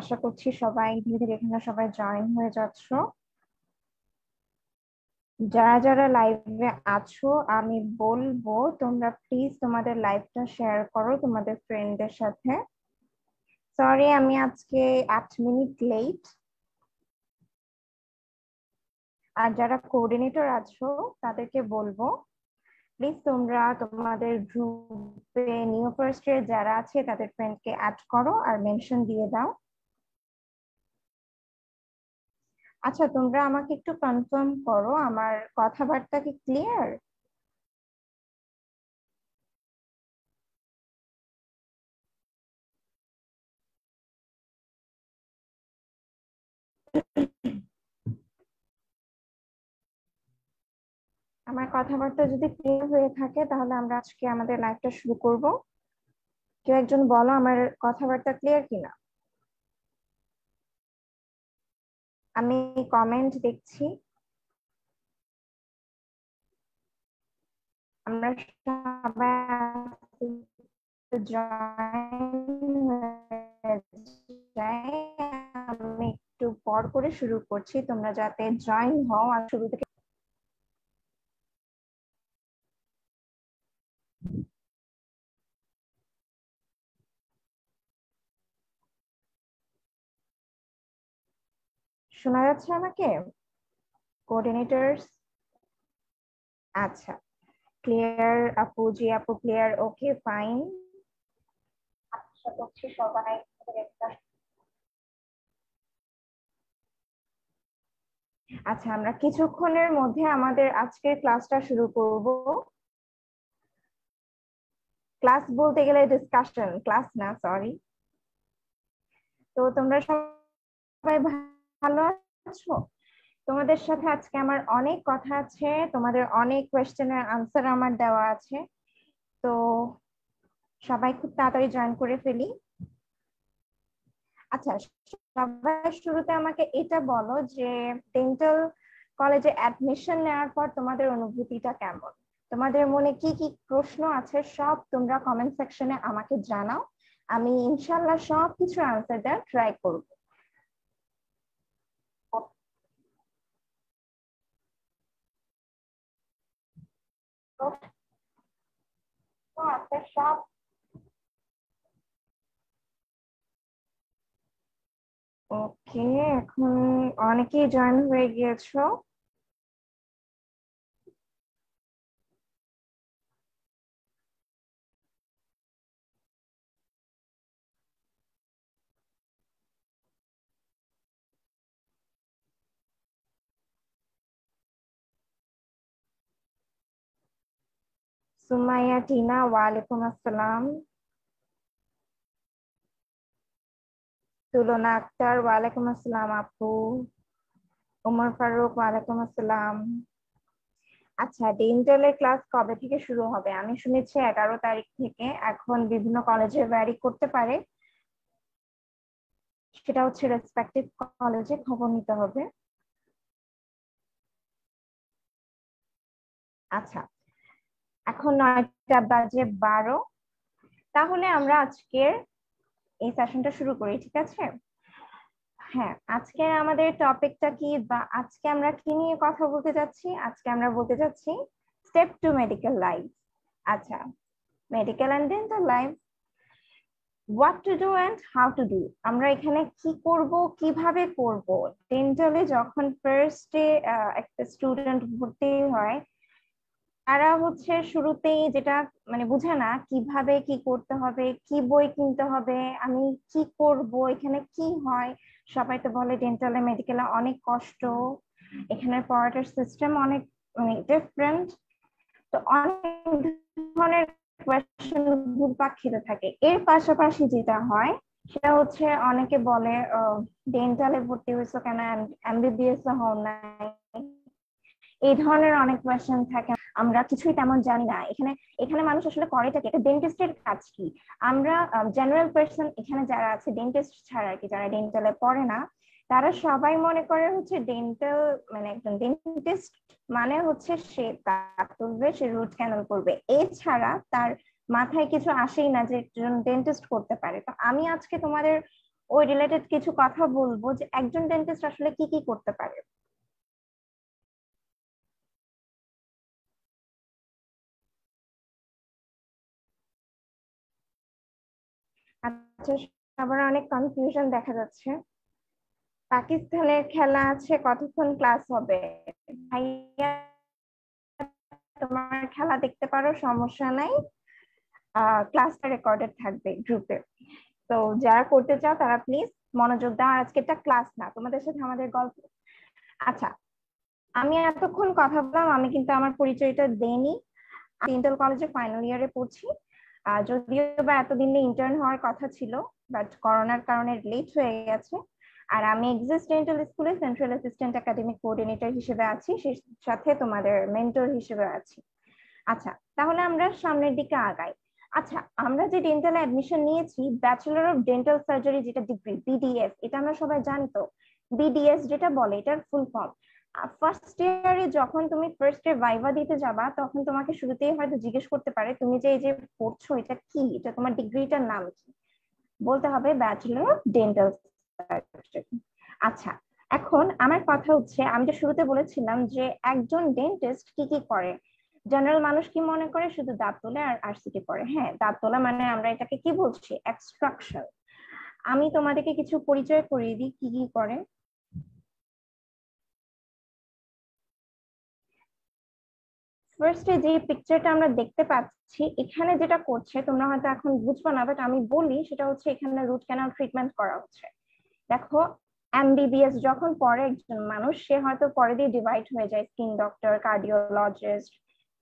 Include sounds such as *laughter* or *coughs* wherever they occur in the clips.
আশা করছি সবাই ধীরে ধীরে এখানে সবাই জয়েন হয়ে যাচ্ছ যারা যারা লাইভে আছো আমি বলবো তোমরা প্লিজ তোমাদের লাইভটা শেয়ার করো তোমাদের ফ্রেন্ডদের সাথে সরি আমি আজকে আট মিনিট লেট আর যারা কোঅর্ডিনেটর আছো তাদেরকে বলবো প্লিজ তোমরা তোমাদের গ্রুপে নিউ ফার্স্ট ইয়ার যারা আছে তাদের ফ্রেন্ডকে অ্যাড করো আর মেনশন দিয়ে দাও আচ্ছা তোমরা আমাকে একটু কনফার্ম করো আমার কথাবার্তা কি ক্লিয়ার আমার কথাবার্তা যদি ক্লিয়ার হয়ে থাকে তাহলে আমরা আজকে আমাদের লাইভটা শুরু করব কেউ একজন বলো আমার কথাবার্তা ক্লিয়ার কিনা আমি কমেন্ট দেখছি আমরা সবাই আমি একটু পর করে শুরু করছি তোমরা যাতে জয়েন হও আর শুরু থেকে শোনা যাচ্ছে আমাকে কোঅর্ডিনেটরস আচ্ছা ক্লিয়ার আপু জি আপু ক্লিয়ার ওকে ফাইন আচ্ছা আমরা কিছুক্ষণের মধ্যে আমাদের আজকের ক্লাসটা শুরু করব ক্লাস বলতে গেলে ডিসকাশন ক্লাস না সরি তো তোমরা সবাই ভালো আছো তোমাদের সাথে আজকে আমার অনেক কথা আছে তোমাদের অনেক কোয়েশ্চেনের আনসার আমার দেওয়া আছে তো সবাই খুব তাড়াতাড়ি জয়েন করে ফেলি আচ্ছা সবার শুরুতে আমাকে এটা বলো যে ডেন্টাল কলেজে অ্যাডমিশন নেওয়ার পর তোমাদের অনুভূতিটা কেমন তোমাদের মনে কি কি প্রশ্ন আছে সব তোমরা কমেন্ট সেকশনে আমাকে জানাও আমি ইনশাল্লাহ সব কিছু আনসার দেওয়ার ট্রাই করব So, so after sharp ওকে এখন অনেকেই জয়েন হয়ে গিয়েছো সুমাইয়া টিনা ওয়ালাইকুম আসসালাম তুলনা আক্তার ওয়ালাইকুম আসসালাম আপু উমর ফারুক ওয়ালাইকুম আসসালাম আচ্ছা ডেন্টালের ক্লাস কবে থেকে শুরু হবে আমি শুনেছি এগারো তারিখ থেকে এখন বিভিন্ন কলেজে ভ্যারি করতে পারে সেটা হচ্ছে রেসপেক্টিভ কলেজে খবর নিতে হবে আচ্ছা এখন নয়টা বাজে বারো তাহলে আমরা আজকের এই সেশনটা শুরু করি ঠিক আছে হ্যাঁ আজকে আমাদের টপিকটা কি বা আজকে আমরা কি নিয়ে কথা বলতে যাচ্ছি আজকে আমরা বলতে যাচ্ছি স্টেপ টু মেডিকেল লাইফ আচ্ছা medical and dental life what to do and how to do আমরা এখানে কি করব কিভাবে করব ডেন্টালে যখন ফার্স্ট ডে একটা স্টুডেন্ট ভর্তি হয় তারা হচ্ছে শুরুতেই যেটা মানে বুঝে না কিভাবে কি করতে হবে কি বই কিনতে হবে আমি কি করব এখানে কি হয় সবাই তো বলে ডেন্টালে মেডিকেলে অনেক কষ্ট এখানে পড়াটার সিস্টেম অনেক মানে ডিফারেন্ট তো অনেক ধরনের কোয়েশ্চেন ঘুরপাক খেতে থাকে এর পাশাপাশি যেটা হয় সেটা হচ্ছে অনেকে বলে ডেন্টালে ভর্তি হয়েছে কেন এমবিবিএস হও নাই এই ধরনের অনেক কোয়েশ্চেন থাকে আমরা কিছুই তেমন জানি না এখানে এখানে মানুষ আসলে করে থাকে একটা ডেন্টিস্টের কাজ কি আমরা জেনারেল পার্সন এখানে যারা আছে ডেন্টিস্ট ছাড়া কি যারা ডেন্টালে পড়ে না তারা সবাই মনে করে হচ্ছে ডেন্টাল মানে একজন ডেন্টিস্ট মানে হচ্ছে সে দাঁত তুলবে সে রুট ক্যানাল করবে এছাড়া তার মাথায় কিছু আসেই না যে একজন ডেন্টিস্ট করতে পারে তো আমি আজকে তোমাদের ওই রিলেটেড কিছু কথা বলবো যে একজন ডেন্টিস্ট আসলে কি কি করতে পারে আবার অনেক কনফিউশন দেখা যাচ্ছে পাকিস্তানের খেলা আছে কতক্ষণ ক্লাস হবে তোমার খেলা দেখতে পারো সমস্যা নাই ক্লাসটা রেকর্ডেড থাকবে গ্রুপে তো যারা করতে চাও তারা প্লিজ মনোযোগ দাও আর আজকে একটা ক্লাস না তোমাদের সাথে আমাদের গল্প আচ্ছা আমি এতক্ষণ কথা বললাম আমি কিন্তু আমার পরিচয়টা দেইনি ইন্টার কলেজে ফাইনাল ইয়ারে পড়ছি যদিও বা এতদিনে ইন্টার্ন হওয়ার কথা ছিল বাট করোনার কারণে লেট হয়ে গেছে আর আমি এক্সিস্টেন্টাল স্কুলে সেন্ট্রাল অ্যাসিস্ট্যান্ট একাডেমিক কোঅর্ডিনেটর হিসেবে আছি সে সাথে তোমাদের মেন্টর হিসেবে আছি আচ্ছা তাহলে আমরা সামনের দিকে আগাই আচ্ছা আমরা যে ডেন্টাল অ্যাডমিশন নিয়েছি ব্যাচেলর অফ ডেন্টাল সার্জারি যেটা ডিগ্রি বিডিএস এটা আমরা সবাই জানতো বিডিএস যেটা বলে এটার ফুল ফর্ম ফার্স্ট ইয়ারে যখন তুমি ফার্স্ট ইয়ার ভাইভা দিতে যাবা তখন তোমাকে শুরুতেই হয়তো জিজ্ঞেস করতে পারে তুমি যে এই যে পড়ছো এটা কি এটা তোমার ডিগ্রিটার নাম কি বলতে হবে ব্যাচেলর অফ ডেন্টাল আচ্ছা এখন আমার কথা হচ্ছে আমি যে শুরুতে বলেছিলাম যে একজন ডেন্টিস্ট কি কি করে জেনারেল মানুষ কি মনে করে শুধু দাঁত তোলে আর আরসিটি করে হ্যাঁ দাঁত তোলা মানে আমরা এটাকে কি বলছি এক্সট্রাকশন আমি তোমাদেরকে কিছু পরিচয় করিয়ে দিই কি কি করে ফার্স্টে যে পিকচারটা আমরা দেখতে পাচ্ছি এখানে যেটা করছে তোমরা হয়তো এখন বুঝবো না বাট আমি বলি সেটা হচ্ছে এখানে রুট ক্যানাল ট্রিটমেন্ট করা হচ্ছে দেখো এমবিবিএস যখন পরে একজন মানুষ সে হয়তো পরে দিয়ে ডিভাইড হয়ে যায় স্কিন ডক্টর কার্ডিওলজিস্ট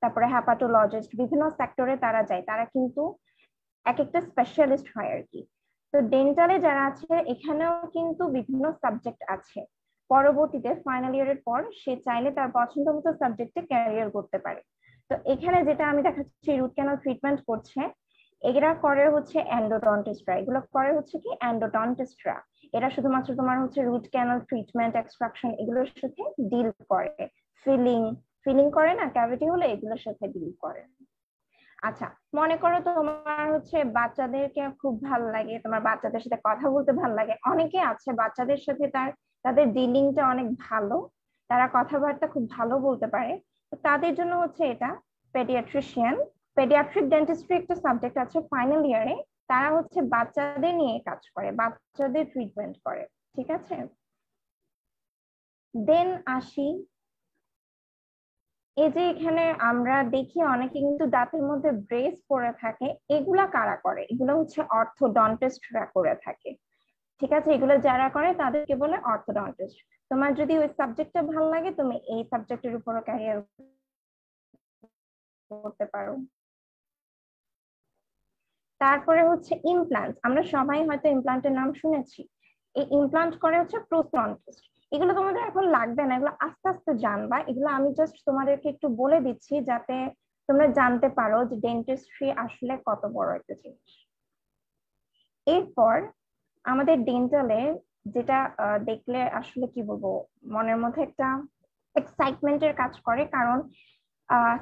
তারপরে হ্যাপাটোলজিস্ট বিভিন্ন সেক্টরে তারা যায় তারা কিন্তু এক একটা স্পেশালিস্ট হয় আর কি তো ডেন্টালে যারা আছে এখানেও কিন্তু বিভিন্ন সাবজেক্ট আছে পরবর্তীতে ফাইনাল ইয়ারের পর সে চাইলে তার পছন্দ মতো সাবজেক্টে ক্যারিয়ার করতে পারে তো এখানে যেটা আমি দেখাচ্ছি রুট ক্যানাল ট্রিটমেন্ট করছে এরা করে হচ্ছে অ্যান্ডোডন্টিস্টরা এগুলো করে হচ্ছে কি অ্যান্ডোডন্টিস্টরা এরা শুধুমাত্র তোমার হচ্ছে রুট ক্যানাল ট্রিটমেন্ট এক্সট্রাকশন এগুলোর সাথে ডিল করে ফিলিং ফিলিং করে না ক্যাভিটি হলে এগুলোর সাথে ডিল করে আচ্ছা মনে করো তোমার হচ্ছে বাচ্চাদেরকে খুব ভালো লাগে তোমার বাচ্চাদের সাথে কথা বলতে ভালো লাগে অনেকে আছে বাচ্চাদের সাথে তার তাদের ডিলিংটা অনেক ভালো তারা কথাবার্তা খুব ভালো বলতে পারে তাদের জন্য হচ্ছে এটা পেডিয়াট্রিশিয়ান পেডিয়াট্রিক ডেন্টিস্ট্রি একটা সাবজেক্ট আছে ফাইনাল ইয়ারে তারা হচ্ছে বাচ্চাদের নিয়ে কাজ করে বাচ্চাদের ট্রিটমেন্ট করে ঠিক আছে দেন আসি এই যে এখানে আমরা দেখি অনেকে কিন্তু দাঁতের মধ্যে ব্রেস পরে থাকে এগুলা কারা করে এগুলো হচ্ছে অর্থোডন্টিস্টরা করে থাকে ঠিক আছে এগুলো যারা করে তাদেরকে বলে অর্থোডন্টিস্ট তোমার যদি ওই সাবজেক্টটা ভালো লাগে তুমি এই সাবজেক্টের উপরও ক্যারিয়ার করতে পারো তারপরে হচ্ছে ইমপ্লান্ট আমরা সবাই হয়তো ইমপ্লান্টের নাম শুনেছি এই ইমপ্লান্ট করে হচ্ছে প্রোস্টন্টিস্ট এগুলো তোমাদের এখন লাগবে না এগুলো আস্তে আস্তে জানবা এগুলো আমি জাস্ট তোমাদেরকে একটু বলে দিচ্ছি যাতে তোমরা জানতে পারো যে ডেন্টিস্ট্রি আসলে কত বড় একটা জিনিস এরপর আমাদের ডেন্টালে যেটা দেখলে আসলে কি বলবো মনের মধ্যে একটা এক্সাইটমেন্টের কাজ করে কারণ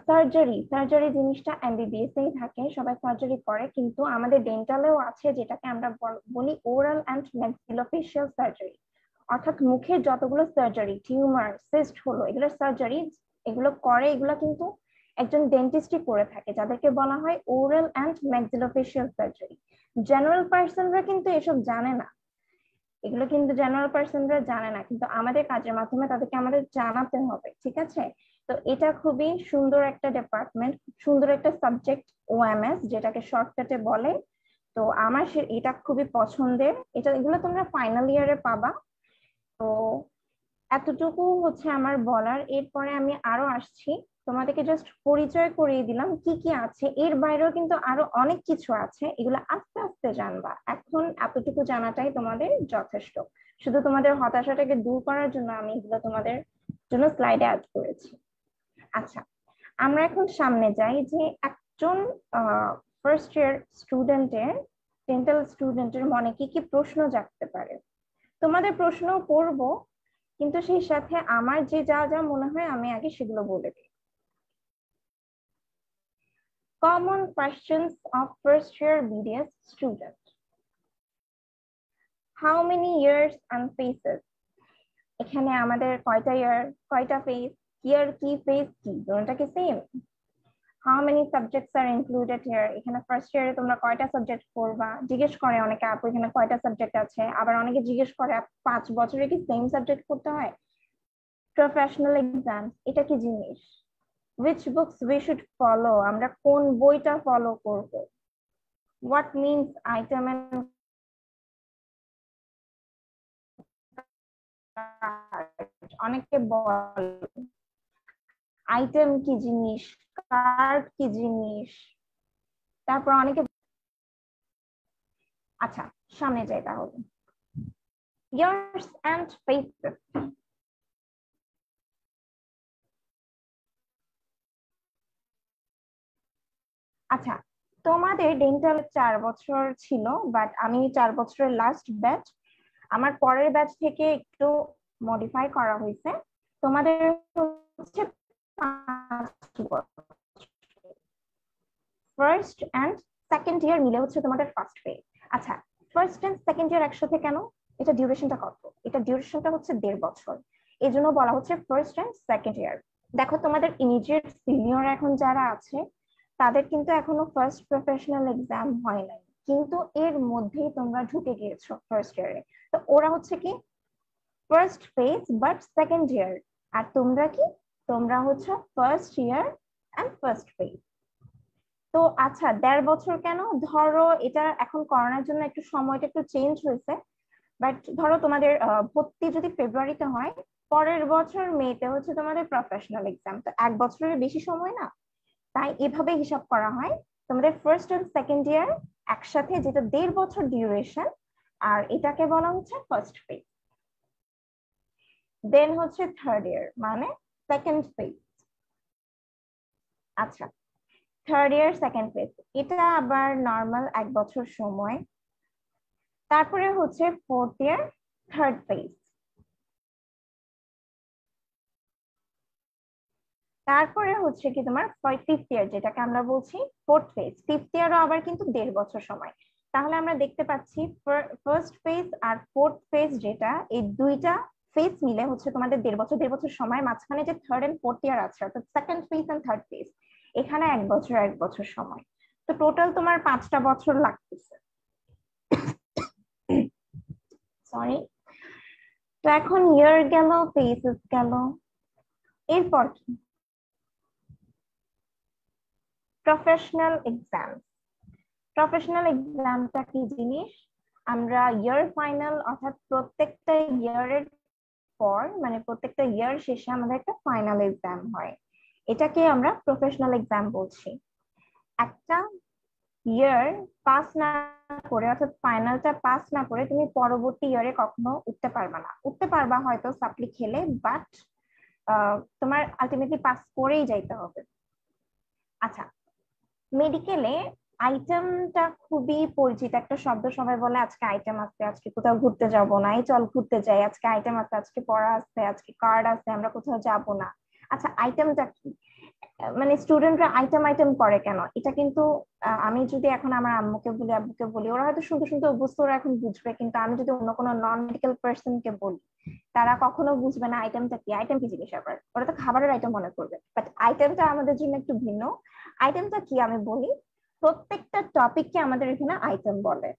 সার্জারি সার্জারি জিনিসটা এমবিবিএস এই থাকে সবাই সার্জারি করে কিন্তু আমাদের ডেন্টালেও আছে যেটাকে আমরা বলি ওরাল অ্যান্ড ম্যাক্সিলোফেশিয়াল সার্জারি অর্থাৎ মুখে যতগুলো সার্জারি টিউমার সিস্ট হলো এগুলো সার্জারি এগুলো করে এগুলো কিন্তু একজন ডেন্টিস্টই করে থাকে যাদেরকে বলা হয় oral and maxillofacial surgery general পার্সনরা কিন্তু এসব জানে না এগুলো কিন্তু জেনারেল পার্সনরা জানে না কিন্তু আমাদের কাজের মাধ্যমে তাদেরকে আমাদের জানাতে হবে ঠিক আছে তো এটা খুবই সুন্দর একটা ডিপার্টমেন্ট সুন্দর একটা সাবজেক্ট ওএমএস যেটাকে শর্টকাটে বলে তো আমার এটা খুবই পছন্দের এটা এগুলো তোমরা ফাইনাল ইয়ারে পাবা তো এতটুকু হচ্ছে আমার বলার এরপরে আমি আরো আসছি তোমাদেরকে জাস্ট পরিচয় করিয়ে দিলাম কি কি আছে এর বাইরেও কিন্তু আরো অনেক কিছু আছে এগুলো আস্তে আস্তে জানবা এখন এতটুকু জানাটাই তোমাদের যথেষ্ট শুধু তোমাদের হতাশাটাকে দূর করার জন্য আমি এগুলো তোমাদের জন্য স্লাইডে অ্যাড করেছি আচ্ছা আমরা এখন সামনে যাই যে একজন ফার্স্ট ইয়ার স্টুডেন্টের ডেন্টাল স্টুডেন্টের মনে কি কি প্রশ্ন জাগতে পারে তোমাদের প্রশ্ন করবো কিন্তু সেই সাথে আমার যে যা যা মনে হয় আমি আগে সেগুলো বলে দিই common questions of first year BDS student how many years and phases এখানে আমাদের কয়টা ইয়ার কয়টা ফেজ ইয়ার কি ফেজ কি দুটোটা কি same how many subjects are included here এখানে ফার্স্ট ইয়ারে তোমরা কয়টা সাবজেক্ট পড়বা জিজ্ঞেস করে অনেকে আপু এখানে কয়টা সাবজেক্ট আছে আবার অনেকে জিজ্ঞেস করে পাঁচ বছরে কি সেম সাবজেক্ট পড়তে হয় প্রফেশনাল এক্সাম এটা কি জিনিস which books we should follow আমরা কোন বইটা ফলো করব what means item অনেকে বল আইটেম কি জিনিস কার্ড কি জিনিস তারপর অনেকে আচ্ছা সামনে যাই তাহলে ইয়ার্স আচ্ছা তোমাদের ডেন্টাল চার বছর ছিল বাট আমি চার বছরের লাস্ট ব্যাচ আমার পরের ব্যাচ থেকে একটু মডিফাই করা হয়েছে তোমাদের হচ্ছে ফার্স্ট এন্ড সেকেন্ড ইয়ার মিলে হচ্ছে তোমাদের ফার্স্ট পেজ আচ্ছা ফার্স্ট এন্ড সেকেন্ড ইয়ার একসাথে কেন এটা ডিউরেশনটা কত এটা ডিউরেশনটা হচ্ছে দেড় বছর এই জন্য বলা হচ্ছে ফার্স্ট এন্ড সেকেন্ড ইয়ার দেখো তোমাদের ইমিডিয়েট সিনিয়র এখন যারা আছে তাদের কিন্তু এখনো ফার্স্ট প্রফেশনাল এক্সাম হয় নাই কিন্তু এর মধ্যেই তোমরা ঢুকে গিয়েছো ফার্স্ট ইয়ারে তো ওরা হচ্ছে কি first phase but second year আর তোমরা কি তোমরা হচ্ছে first year and first phase তো আচ্ছা দেড় বছর কেন ধরো এটা এখন করোনার জন্য একটু সময়টা একটু চেঞ্জ হয়েছে বাট ধরো তোমাদের ভর্তি যদি ফেব্রুয়ারিতে হয় পরের বছর মেতে হচ্ছে তোমাদের প্রফেশনাল এক্সাম তো এক বছরের বেশি সময় না তাই এভাবে হিসাব করা হয় তোমাদের ফার্স্ট এন্ড সেকেন্ড ইয়ার একসাথে যেটা দেড় বছর ডিউরেশন আর এটাকে বলা হচ্ছে ফার্স্ট ফেজ দেন হচ্ছে থার্ড ইয়ার মানে সেকেন্ড ফেজ আচ্ছা থার্ড ইয়ার সেকেন্ড ফেজ এটা আবার নর্মাল এক বছর সময় তারপরে হচ্ছে ফোর্থ ইয়ার থার্ড ফেজ তারপরে হচ্ছে কি তোমার ফিফথ ইয়ার যেটাকে আমরা বলছি ফোর্থ ফেজ ফিফথ ইয়ারও আবার কিন্তু দেড় বছর সময় তাহলে আমরা দেখতে পাচ্ছি ফার্স্ট ফেজ আর ফোর্থ ফেজ যেটা এই দুইটা ফেজ মিলে হচ্ছে তোমাদের দেড় বছর দেড় বছর সময় মাঝখানে যে থার্ড এন্ড ফোর্থ ইয়ার আছে অর্থাৎ second phase and third phase এখানে এক বছর এক বছর সময় তো টোটাল তোমার পাঁচটা বছর লাগতেছে সরি তো এখন ইয়ার গেল ফেজেস গেল এরপর কি প্রফেশনাল এক্সাম প্রফেশনাল এক্সামটা কি জিনিস আমরা ইয়ার ফাইনাল অর্থাৎ প্রত্যেকটা ইয়ারের পর মানে প্রত্যেকটা ইয়ার শেষে আমাদের একটা ফাইনাল এক্সাম হয় এটাকে আমরা প্রফেশনাল এক্সাম বলছি একটা ইয়ার পাস না করে অর্থাৎ ফাইনালটা পাস না করে তুমি পরবর্তী ইয়ারে কখনো উঠতে পারবা না উঠতে পারবা হয়তো সাপ্লি খেলে বাট তোমার আলটিমেটলি পাস করেই যাইতে হবে আচ্ছা মেডিকেলে আইটেমটা খুবই পরিচিত একটা শব্দ সবাই বলে আজকে আইটেম আছে আজকে কোথাও ঘুরতে যাব না এই চল ঘুরতে যাই আজকে আইটেম আছে আজকে পড়া আছে আজকে কার্ড আছে আমরা কোথাও যাব না আচ্ছা আইটেমটা কি মানে স্টুডেন্টরা আইটেম আইটেম করে কেন এটা কিন্তু আমি যদি এখন আমার আম্মুকে বলি আব্বুকে বলি ওরা হয়তো শুনতে শুনতে বুঝতে ওরা এখন বুঝবে কিন্তু আমি যদি অন্য কোনো নন মেডিকেল পার্সনকে বলি তারা কখনো বুঝবে না আইটেমটা কি আইটেম কি জিনিস আবার ওরা তো খাবারের আইটেম মনে করবে বাট আইটেমটা আমাদের জন্য একটু ভিন্ন আইটেমটা কি আমি বলি প্রত্যেকটা টপিককে আমাদের এখানে আইটেম বলে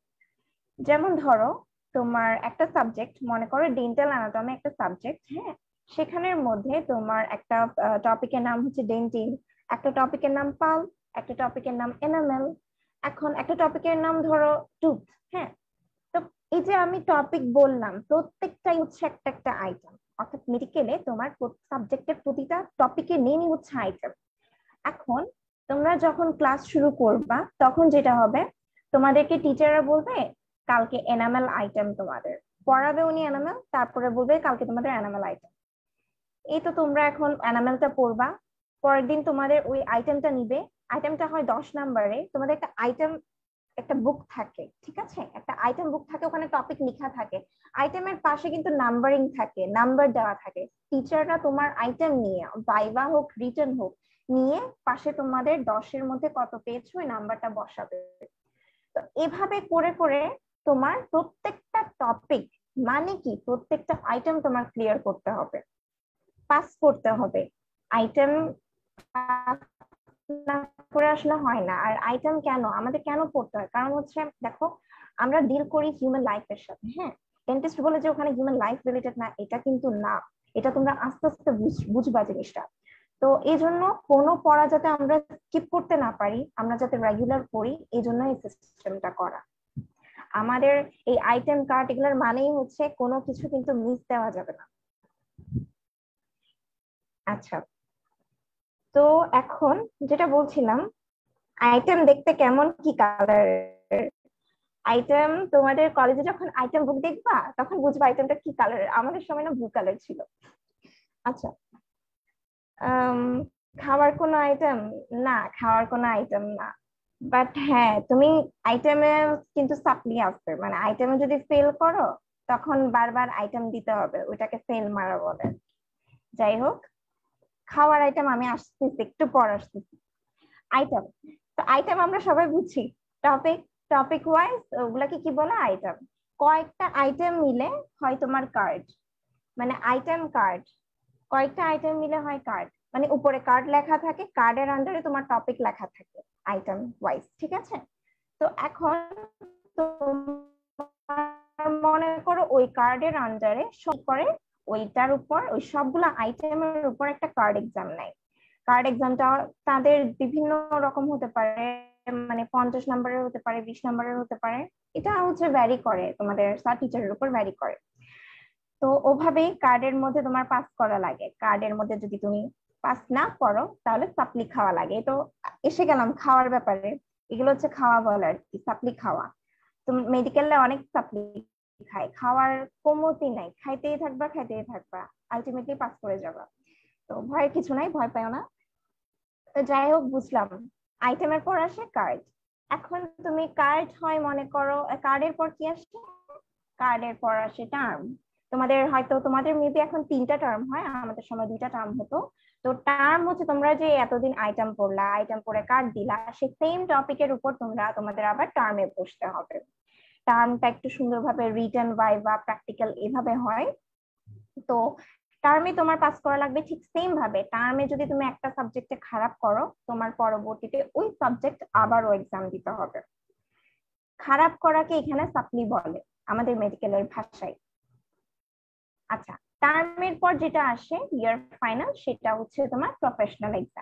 যেমন ধরো তোমার একটা সাবজেক্ট মনে করো ডেন্টাল অ্যানাটমি একটা সাবজেক্ট হ্যাঁ সেখানের মধ্যে তোমার একটা টপিকের নাম হচ্ছে ডেন্টিন একটা টপিকের নাম পাল একটা টপিকের নাম এনামেল এখন একটা টপিকের নাম ধরো টুথ হ্যাঁ তো এই যে আমি টপিক বললাম প্রত্যেকটাই হচ্ছে একটা একটা আইটেম অর্থাৎ মেডিকেলে তোমার সাবজেক্টের প্রতিটা টপিকের নেমই হচ্ছে আইটেম এখন তোমরা যখন ক্লাস শুরু করবা তখন যেটা হবে তোমাদেরকে টিচাররা বলবে কালকে এনামেল আইটেম তোমাদের পড়াবে উনি এনামেল তারপরে বলবে কালকে তোমাদের এনামেল আইটেম এই তো তোমরা এখন এনামেলটা পড়বা পরের দিন তোমাদের ওই আইটেমটা নিবে আইটেমটা হয় দশ নাম্বারে তোমাদের একটা আইটেম একটা বুক থাকে ঠিক আছে একটা আইটেম বুক থাকে ওখানে টপিক লেখা থাকে আইটেমের পাশে কিন্তু নাম্বারিং থাকে নাম্বার দেওয়া থাকে টিচাররা তোমার আইটেম নিয়ে ভাইবা হোক রিটার্ন হোক নিয়ে পাশে তোমাদের দশের মধ্যে কত পেয়েছো ওই নাম্বারটা বসাবে তো এভাবে করে করে তোমার প্রত্যেকটা টপিক মানে কি প্রত্যেকটা আইটেম তোমার ক্লিয়ার করতে হবে পাস করতে হবে আইটেম না করে আসলে হয় না আর আইটেম কেন আমাদের কেন পড়তে হয় কারণ হচ্ছে দেখো আমরা ডিল করি হিউম্যান লাইফের সাথে হ্যাঁ ডেন্টিস্ট বলে যে ওখানে হিউম্যান লাইফ রিলেটেড না এটা কিন্তু না এটা তোমরা আস্তে আস্তে বুঝবা জিনিসটা তো এই জন্য কোনো পড়া যাতে আমরা স্কিপ করতে না পারি আমরা যাতে রেগুলার পড়ি এই জন্য এই সিস্টেমটা করা আমাদের এই আইটেম কার্ড এগুলোর মানেই হচ্ছে কোনো কিছু কিন্তু মিস দেওয়া যাবে না আচ্ছা তো এখন যেটা বলছিলাম আইটেম দেখতে কেমন কি কালার আইটেম তোমাদের কলেজে যখন আইটেম বুক দেখবা তখন বুঝবা আইটেমটা কি কালার আমাদের সময় না ব্লু কালার ছিল আচ্ছা খাওয়ার কোনো আইটেম না খাওয়ার কোনো আইটেম না বাট হ্যাঁ তুমি আইটেমে কিন্তু সাপ্লি আসবে মানে আইটেমে যদি ফেল করো তখন বারবার আইটেম দিতে হবে ওইটাকে ফেল মারা বলে যাই হোক খাওয়ার আইটেম আমি আসতেছি একটু পর আসতেছি আইটেম তো আইটেম আমরা সবাই বুঝি টপিক টপিক ওয়াইজ ওগুলাকে কি বলে আইটেম কয়েকটা আইটেম মিলে হয় তোমার কার্ড মানে আইটেম কার্ড কয়েকটা আইটেম মিলে হয় কার্ড মানে উপরে কার্ড লেখা থাকে কার্ডের আন্ডারে তোমার টপিক লেখা থাকে আইটেম ওয়াইজ ঠিক আছে তো এখন মনে করো ওই কার্ডের আন্ডারে সব করে ওইটার উপর ওই সবগুলো আইটেমের উপর একটা কার্ড এক্সাম নেয় কার্ড এক্সামটা তাদের বিভিন্ন রকম হতে পারে মানে পঞ্চাশ নম্বরের হতে পারে বিশ নাম্বারের হতে পারে এটা হচ্ছে ভ্যারি করে তোমাদের টিচারের উপর ভ্যারি করে তো ওভাবেই কার্ডের মধ্যে তোমার পাস করা লাগে কার্ডের মধ্যে যদি তুমি পাস না করো তাহলে সাপলি খাওয়া লাগে তো এসে গেলাম খাওয়ার ব্যাপারে এগুলো হচ্ছে খাওয়া বলে আর কি সাপলি খাওয়া তো মেডিকেলে অনেক সাপলি খায় খাওয়ার কমতি নাই খাইতেই থাকবা খাইতেই থাকবা আলটিমেটলি পাস করে যাবা তো ভয়ের কিছু নাই ভয় পাও না তো যাই হোক বুঝলাম আইটেমের পর আসে কার্ড এখন তুমি কার্ড হয় মনে করো কার্ডের পর কি আসে কার্ডের পর আসে টার্ম তোমাদের হয়তো তোমাদের মেবি এখন তিনটা টার্ম হয় আমাদের সময় দুইটা টার্ম হতো তো টার্ম হচ্ছে তোমরা যে এতদিন আইটেম পড়লা আইটেম পড়ে কার্ড দিলা সেই সেম টপিকের উপর তোমরা তোমাদের আবার টার্মে বসতে হবে টার্মটা একটু সুন্দরভাবে রিটার্ন বাই বা প্র্যাকটিক্যাল এভাবে হয় তো টার্মে তোমার পাস করা লাগবে ঠিক সেম ভাবে টার্মে যদি তুমি একটা সাবজেক্টে খারাপ করো তোমার পরবর্তীতে ওই সাবজেক্ট আবারও এক্সাম দিতে হবে খারাপ করাকে এখানে সাপ্লি বলে আমাদের মেডিকেলের ভাষায় আচ্ছা টার্মের পর যেটা আসে ইয়ার ফাইনাল সেটা হচ্ছে তোমার প্রফেশনাল এক্সাম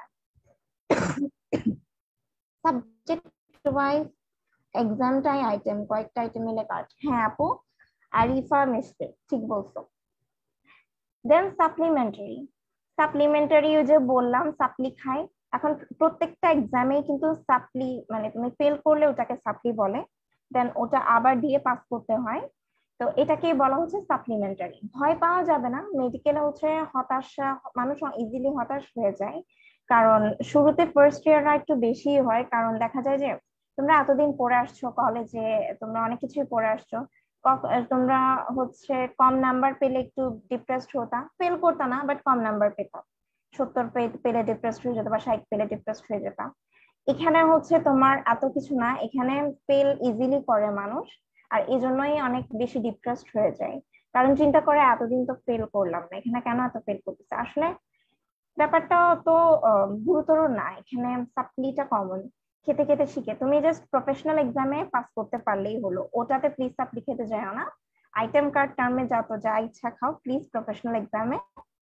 সাবজেক্ট ওয়াইজ এক্সামটাই আইটেম কয়েকটা আইটেম মিলে কাট হ্যাঁ আপু আরিফা মিস্টেক ঠিক বলছো দেন সাপ্লিমেন্টারি সাপ্লিমেন্টারি যে বললাম সাপ্লি খাই এখন প্রত্যেকটা এক্সামে কিন্তু সাপ্লি মানে তুমি ফেল করলে ওটাকে সাপ্লি বলে দেন ওটা আবার দিয়ে পাস করতে হয় তো এটাকে বলা হচ্ছে সাপ্লিমেন্টারি ভয় পাওয়া যাবে না মেডিকেলে হচ্ছে হতাশা মানুষ ইজিলি হতাশ হয়ে যায় কারণ শুরুতে ফার্স্ট ইয়ার একটু বেশি হয় কারণ দেখা যায় যে তোমরা এতদিন পড়ে আসছো কলেজে তোমরা অনেক কিছুই পড়ে আসছো তোমরা হচ্ছে কম নাম্বার পেলে একটু ডিপ্রেসড হতা ফেল করতা না বাট কম নাম্বার পেতাম সত্তর পেলে ডিপ্রেসড হয়ে যেত বা ষাট পেলে ডিপ্রেসড হয়ে যেতাম এখানে হচ্ছে তোমার এত কিছু না এখানে ফেল ইজিলি করে মানুষ আর এই জন্যই অনেক বেশি ডিপ্রেসড হয়ে যায় কারণ চিন্তা করে এতদিন তো ফেল করলাম না এখানে কেন এত ফেল করতেছে আসলে ব্যাপারটা তো গুরুতর না এখানে সাপ্লিটা কমন খেতে খেতে শিখে তুমি জাস্ট প্রফেশনাল এক্সামে পাস করতে পারলেই হলো ওটাতে প্লিজ সাপ্লি খেতে যায় না আইটেম কার্ড টার্মে যা তো যা ইচ্ছা খাও প্লিজ প্রফেশনাল এক্সামে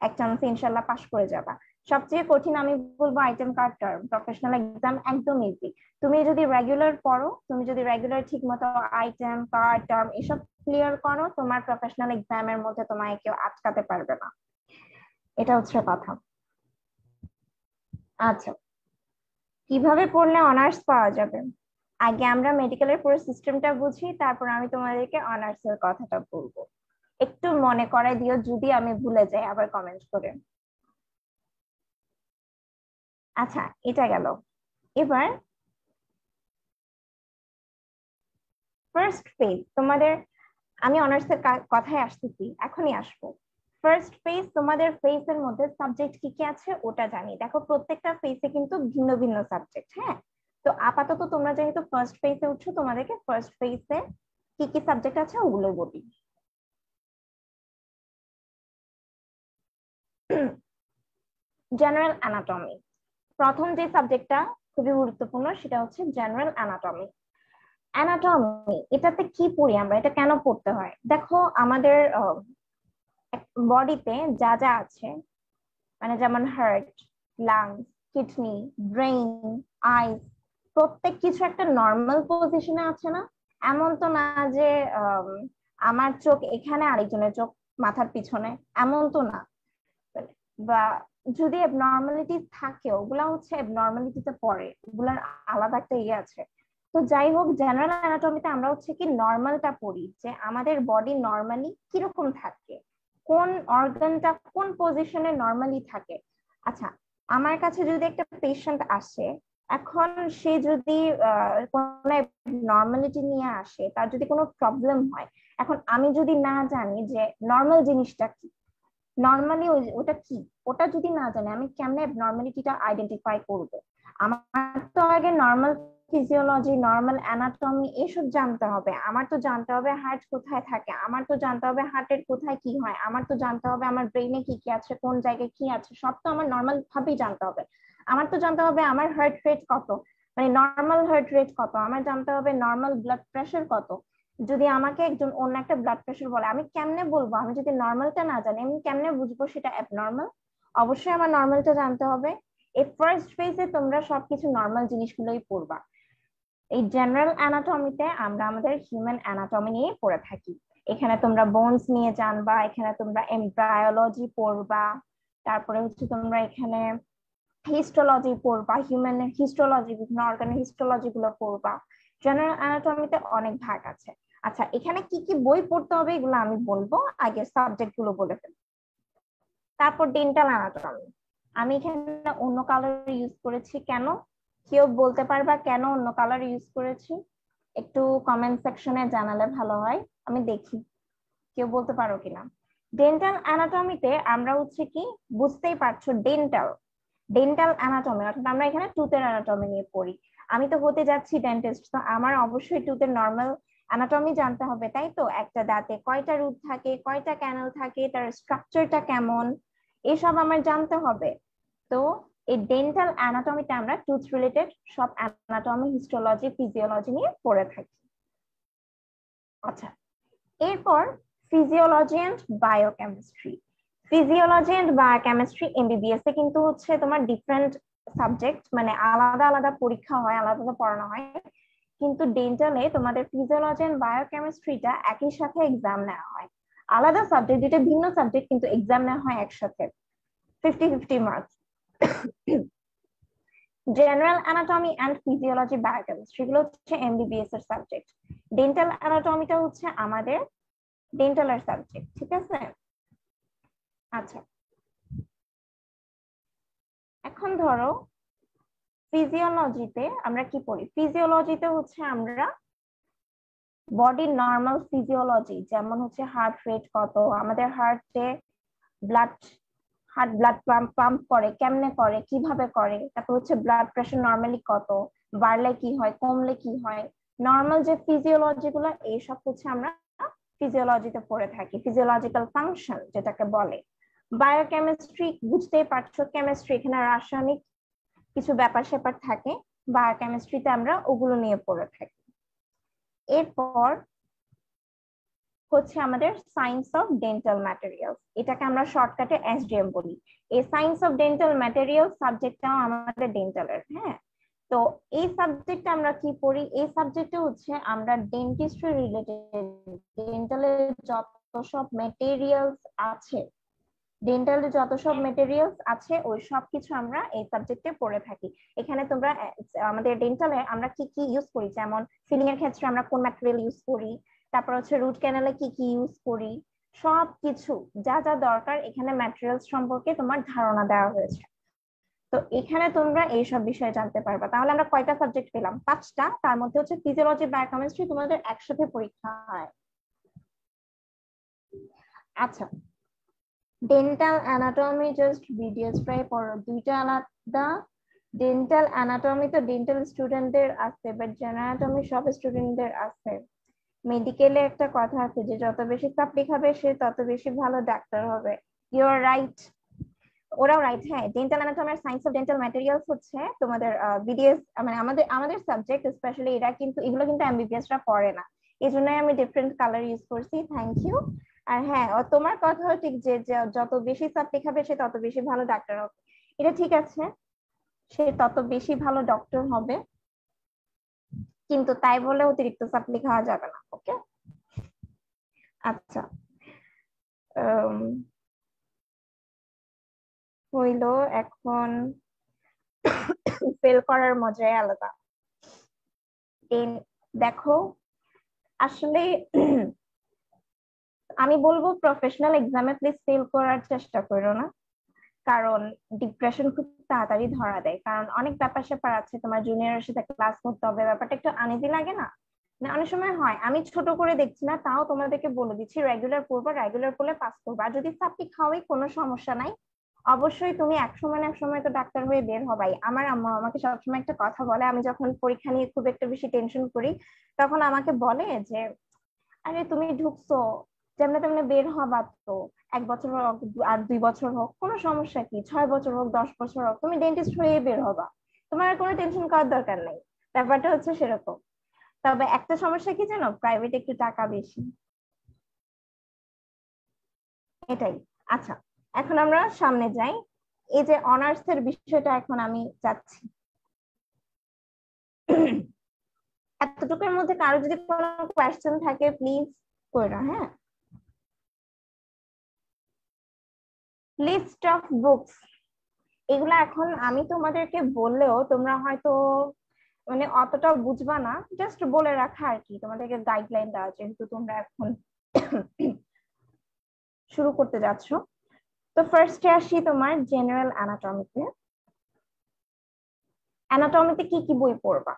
এক চান্স ইনশাল্লাহ পাস করে যাবা সবচেয়ে কঠিন আমি বলবো item card term professional exam একদম ইজি তুমি যদি রেগুলার পড়ো তুমি যদি রেগুলার ঠিক মতো আইটেম কার্ড টার্ম এসব ক্লিয়ার করো তোমার প্রফেশনাল এক্সামের মধ্যে তোমায় কেউ আটকাতে পারবে না এটা হচ্ছে কথা আচ্ছা কিভাবে পড়লে অনার্স পাওয়া যাবে আগে আমরা মেডিকেলের পুরো সিস্টেমটা বুঝি তারপর আমি তোমাদেরকে অনার্সের কথাটা বলবো একটু মনে করাই দিও যদি আমি ভুলে যাই আবার কমেন্ট করে আচ্ছা এটা গেল এবার ফার্স্ট ফেজ তোমাদের আমি অনার্সের কথায় আসতেছি এখনই আসবো ফার্স্ট ফেজ তোমাদের ফেজের মধ্যে সাবজেক্ট কি কি আছে ওটা জানি দেখো প্রত্যেকটা ফেজে কিন্তু ভিন্ন ভিন্ন সাবজেক্ট হ্যাঁ তো আপাতত তোমরা যেহেতু ফার্স্ট ফেজে উঠছো তোমাদেরকে ফার্স্ট ফেজে কি কি সাবজেক্ট আছে ওগুলো বলি জেনারেল *clears throat* অ্যানাটমি প্রথম যে সাবজেক্টটা খুবই গুরুত্বপূর্ণ সেটা হচ্ছে জেনারেল অ্যানাটমি অ্যানাটমি এটাতে কি পড়ি আমরা এটা কেন পড়তে হয় দেখো আমাদের বডিতে যা যা আছে মানে যেমন heart lungs kidney brain eyes প্রত্যেক কিছু একটা নর্মাল পজিশনে আছে না এমন তো না যে আমার চোখ এখানে আরেকজনের চোখ মাথার পিছনে এমন তো না বা যদি অ্যাবনর্মালিটিস থাকে ওগুলা হচ্ছে অ্যাবনর্মালিটিতে পড়ে ওগুলার আলাদা একটা ইয়ে আছে তো যাই হোক জেনারেল অ্যানাটমিতে আমরা হচ্ছে কি নর্মালটা পড়ি যে আমাদের বডি নর্মালি কিরকম থাকে কোন অর্গানটা কোন পজিশনে নর্মালি থাকে আচ্ছা আমার কাছে যদি একটা পেশেন্ট আসে এখন সে যদি কোনো নর্মালিটি নিয়ে আসে তার যদি কোনো প্রবলেম হয় এখন আমি যদি না জানি যে নর্মাল জিনিসটা কি নর্মালি ওটা কি ওটা যদি না জানে আমি কেমনে অ্যাবনর্মালিটিটা আইডেন্টিফাই করব আমার তো আগে নর্মাল ফিজিওলজি নর্মাল অ্যানাটমি এসব জানতে হবে আমার তো জানতে হবে হার্ট কোথায় থাকে আমার তো জানতে হবে হার্টের কোথায় কি হয় আমার তো জানতে হবে আমার ব্রেইনে কি কি আছে কোন জায়গায় কি আছে সব তো আমার নর্মাল ভাবেই জানতে হবে আমার তো জানতে হবে আমার হার্ট রেট কত মানে নর্মাল হার্ট রেট কত আমার জানতে হবে নর্মাল ব্লাড প্রেশার কত যদি আমাকে একজন অন্য একটা ব্লাড প্রেশার বলে আমি কেমনে বলবো আমি যদি নর্মালটা না জানি আমি কেমনে বুঝবো সেটা অ্যাবনর্মাল অবশ্যই আমার নর্মালটা জানতে হবে এই ফার্স্ট ফেজে তোমরা সবকিছু নর্মাল জিনিসগুলোই পড়বা এই জেনারেল অ্যানাটমিতে আমরা আমাদের হিউম্যান অ্যানাটমি নিয়ে পড়ে থাকি এখানে তোমরা বোনস নিয়ে জানবা এখানে তোমরা এমব্রায়োলজি পড়বা তারপরে হচ্ছে তোমরা এখানে হিস্টোলজি পড়বা হিউম্যান হিস্টোলজি বিভিন্ন অর্গানের হিস্টোলজি গুলো পড়বা জেনারেল অ্যানাটমিতে অনেক ভাগ আছে আচ্ছা এখানে কি কি বই পড়তে হবে এগুলো আমি বলবো আগে সাবজেক্ট গুলো বলে ফেলবো তারপর ডেন্টাল অ্যানাটমি আমি এখানে অন্য কালার ইউজ করেছি কেন কেউ বলতে পারবা কেন অন্য কালার ইউজ করেছি একটু কমেন্ট সেকশনে জানালে ভালো হয় আমি দেখি কেউ বলতে পারো কিনা ডেন্টাল অ্যানাটমিতে আমরা হচ্ছে কি বুঝতেই পারছো ডেন্টাল ডেন্টাল অ্যানাটমি অর্থাৎ আমরা এখানে টুথের অ্যানাটমি নিয়ে পড়ি আমি তো হতে যাচ্ছি ডেন্টিস্ট তো আমার অবশ্যই টুথের নর্মাল অ্যানাটমি জানতে হবে তাই তো একটা দাঁতে কয়টা রুট থাকে কয়টা ক্যানেল থাকে তার স্ট্রাকচারটা কেমন এসব আমার জানতে হবে তো এই ডেন্টাল অ্যানাটমিটা আমরা টুথ রিলেটেড সব অ্যানাটমি হিস্টোলজি ফিজিওলজি নিয়ে পড়ে থাকি আচ্ছা এরপর physiology and biochemistry physiology and biochemistry MBBS এ কিন্তু হচ্ছে তোমার ডিফারেন্ট সাবজেক্ট মানে আলাদা আলাদা পরীক্ষা হয় আলাদা আলাদা পড়ানো হয় কিন্তু ডেন্টালে তোমাদের ফিজিওলজি এন্ড বায়োকেমিস্ট্রিটা একই সাথে এক্সাম নেওয়া হয় আলাদা সাবজেক্ট দুটো ভিন্ন সাবজেক্ট কিন্তু এক্সাম নেওয়া হয় একসাথে fifty fifty marks general anatomy and physiology biochemistry গুলো হচ্ছে এমবিবিএস এর সাবজেক্ট ডেন্টাল অ্যানাটমিটা হচ্ছে আমাদের ডেন্টাল এর সাবজেক্ট ঠিক আছে আচ্ছা এখন ধরো ফিজিওলজিতে আমরা কি পড়ি ফিজিওলজিতে হচ্ছে আমরা বডির নর্মাল ফিজিওলজি যেমন হচ্ছে হার্ট রেট কত আমাদের হার্টে blood heart blood pump pump করে কেমনে করে কিভাবে করে তারপর হচ্ছে ব্লাড প্রেশার নর্মালি কত বাড়লে কি হয় কমলে কি হয় নর্মাল যে ফিজিওলজি গুলো এইসব হচ্ছে আমরা ফিজিওলজিতে পড়ে থাকি ফিজিওলজিক্যাল ফাংশন যেটাকে বলে বায়োকেমিস্ট্রি বুঝতেই পারছো কেমিস্ট্রি এখানে রাসায়নিক কিছু ব্যাপার স্যাপার থাকে বা কেমিস্ট্রিতে আমরা ওগুলো নিয়ে পড়ে থাকি এরপর হচ্ছে আমাদের সায়েন্স অফ ডেন্টাল ম্যাটেরিয়ালস এটাকে আমরা শর্টকাটে এসডিএম বলি এই সায়েন্স অফ ডেন্টাল ম্যাটেরিয়াল সাবজেক্টটাও আমাদের ডেন্টালের হ্যাঁ তো এই সাবজেক্টে আমরা কি পড়ি এই সাবজেক্টে হচ্ছে আমরা ডেন্টিস্ট্রি রিলেটেড ডেন্টালের যত সব ম্যাটেরিয়ালস আছে ডেন্টাল যত সব মেটেরিয়ালস আছে ওই সব কিছু আমরা এই সাবজেক্টে পড়ে থাকি এখানে তোমরা আমাদের ডেন্টালে আমরা কি কি ইউজ করি যেমন ফিলিং এর ক্ষেত্রে আমরা কোন ম্যাটেরিয়াল ইউজ করি তারপর হচ্ছে রুট ক্যানেলে কি কি ইউজ করি সব কিছু যা যা দরকার এখানে ম্যাটেরিয়ালস সম্পর্কে তোমার ধারণা দেওয়া হয়েছে তো এখানে তোমরা এইসব বিষয়ে জানতে পারবা তাহলে আমরা কয়টা সাবজেক্ট পেলাম পাঁচটা তার মধ্যে হচ্ছে ফিজিওলজি বায়োকেমিস্ট্রি তোমাদের একসাথে পরীক্ষা হয় আচ্ছা ডেন্টাল অ্যানাটমি জাস্ট ভিডিওস প্রায় দুইটা আলাদা ডেন্টাল অ্যানাটমি তো ডেন্টাল স্টুডেন্টদের আছে বাট জেনারেটমি সব স্টুডেন্টদের আছে মেডিকেলে একটা কথা আছে যে যত বেশি তাপ খাবে সে তত বেশি ভালো ডাক্তার হবে ইউ হ্যাঁ। আর রাইট ওরাও রাইট হ্যাঁ ডেন্টাল অ্যানাটমি আর সায়েন্স অফ ডেন্টাল ম্যাটেরিয়ালস হচ্ছে তোমাদের বিডিএস মানে আমাদের আমাদের সাবজেক্ট স্পেশালি এরা কিন্তু এগুলো কিন্তু এমবিবিএস রা পড়ে না এই জন্যই আমি ডিফারেন্ট কালার ইউজ করছি থ্যাংক ইউ আর হ্যাঁ তোমার কথাও ঠিক যে যত বেশি সাবজেক্ট হবে সে তত বেশি ভালো ডাক্তার হবে এটা ঠিক আছে সে তত বেশি ভালো ডক্টর হবে কিন্তু তাই বলে অতিরিক্ত সাপ্লি খাওয়া যাবে না ওকে আচ্ছা হইল এখন ফেল *coughs* করার মজাই আলাদা দেখো আসলে আমি বলবো প্রফেশনাল এক্সামে প্লিজ ফেল করার চেষ্টা করো না কারণ ডিপ্রেশন খুব তাড়াতাড়ি ধরা দেয় কারণ অনেক ব্যাপার স্যাপার আছে তোমার জুনিয়রের সাথে ক্লাস করতে হবে ব্যাপারটা একটু আনিজি লাগে না না মানে অনেক সময় হয় আমি ছোট করে দেখছি না তাও তোমাদেরকে বলে দিচ্ছি রেগুলার করবো রেগুলার করলে পাস করবো আর যদি সাপ্লি খাওয়াই কোনো সমস্যা নাই অবশ্যই তুমি এক সময় এক সময় তো ডাক্তার হয়ে বের হবাই আমার আম্মা আমাকে সবসময় একটা কথা বলে আমি যখন পরীক্ষা নিয়ে খুব একটা বেশি টেনশন করি তখন আমাকে বলে যে আরে তুমি ঢুকছো যেমন তেমনি বের হবার তো এক বছর হোক আর দুই বছর হোক কোনো সমস্যা কি ছয় বছর হোক দশ বছর হোক তুমি ডেন্টিস্ট হয়ে বের হবা তোমার কোনো টেনশন করার দরকার নেই ব্যাপারটা হচ্ছে সেরকম তবে একটা সমস্যা কি জানো প্রাইভেট একটু টাকা বেশি এটাই আচ্ছা এখন আমরা সামনে যাই এই যে অনার্স এর বিষয়টা এখন আমি যাচ্ছি এতটুকুর মধ্যে কারো যদি কোনো কোয়েশ্চেন থাকে প্লিজ করে হ্যাঁ লিস্ট অফ বুকস এগুলা এখন আমি তোমাদেরকে বললেও তোমরা হয়তো মানে অতটা বুঝবা না জাস্ট বলে রাখা আর কি তোমাদেরকে গাইডলাইন দেওয়া যেহেতু তোমরা এখন শুরু করতে যাচ্ছ তো ফার্স্টে আসি তোমার জেনারেল অ্যানাটমিতে অ্যানাটমিতে কি কি বই পড়বা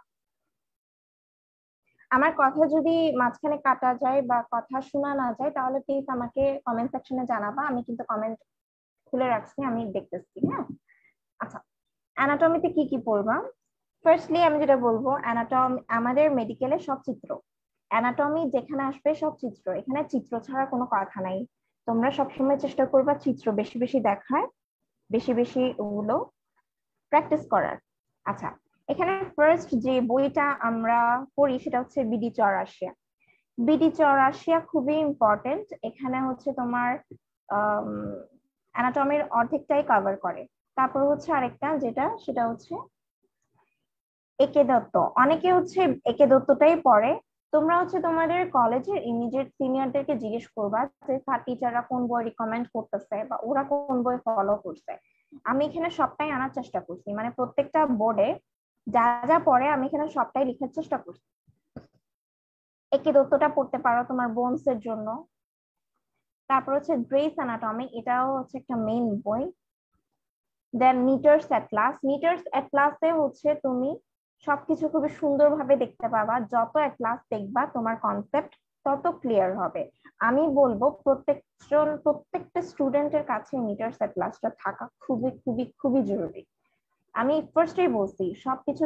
আমার কথা যদি মাঝখানে কাটা যায় বা কথা শোনা না যায় তাহলে প্লিজ আমাকে কমেন্ট সেকশনে জানাবা আমি কিন্তু কমেন্ট খুলে রাখছি আমি দেখতেছি হ্যাঁ আচ্ছা অ্যানাটমিতে কি কি পড়বাম ফার্স্টলি আমি যেটা বলবো অ্যানাটম আমাদের মেডিকেলে সব চিত্র অ্যানাটমি যেখানে আসবে সব চিত্র এখানে চিত্র ছাড়া কোনো কথা নাই তোমরা সবসময় চেষ্টা করবা চিত্র বেশি বেশি দেখার বেশি বেশি ওগুলো প্র্যাকটিস করার আচ্ছা এখানে ফার্স্ট যে বইটা আমরা পড়ি সেটা হচ্ছে বিডি চরাশিয়া বিডি চরাশিয়া খুবই ইম্পর্টেন্ট এখানে হচ্ছে তোমার অ্যানাটমির অর্ধেকটাই কভার করে তারপর হচ্ছে আরেকটা যেটা সেটা হচ্ছে একে দত্ত অনেকে হচ্ছে একে দত্তটাই পড়ে তোমরা হচ্ছে তোমাদের কলেজের ইমিডিয়েট সিনিয়রদেরকে জিজ্ঞেস করবা যে স্যার টিচাররা কোন বই রিকমেন্ড করতেছে বা ওরা কোন বই ফলো করছে আমি এখানে সবটাই আনার চেষ্টা করছি মানে প্রত্যেকটা বোর্ডে যা যা পড়ে আমি এখানে সবটাই লেখার চেষ্টা করছি একে দত্তটা পড়তে পারো তোমার বোনসের জন্য তারপর হচ্ছে গ্রেস অ্যানাটমি এটাও হচ্ছে একটা মেইন বই দেন নিটার্স অ্যাটলাস নিটার্স অ্যাটলাসে হচ্ছে তুমি সবকিছু খুবই সুন্দরভাবে দেখতে পাবা যত অ্যাটলাস দেখবা তোমার কনসেপ্ট তত ক্লিয়ার হবে আমি বলবো প্রত্যেকজন প্রত্যেকটা স্টুডেন্টের কাছে মিটার্স অ্যাটলাসটা থাকা খুবই খুবই খুবই জরুরি আমি ফার্স্টেই বলছি সবকিছু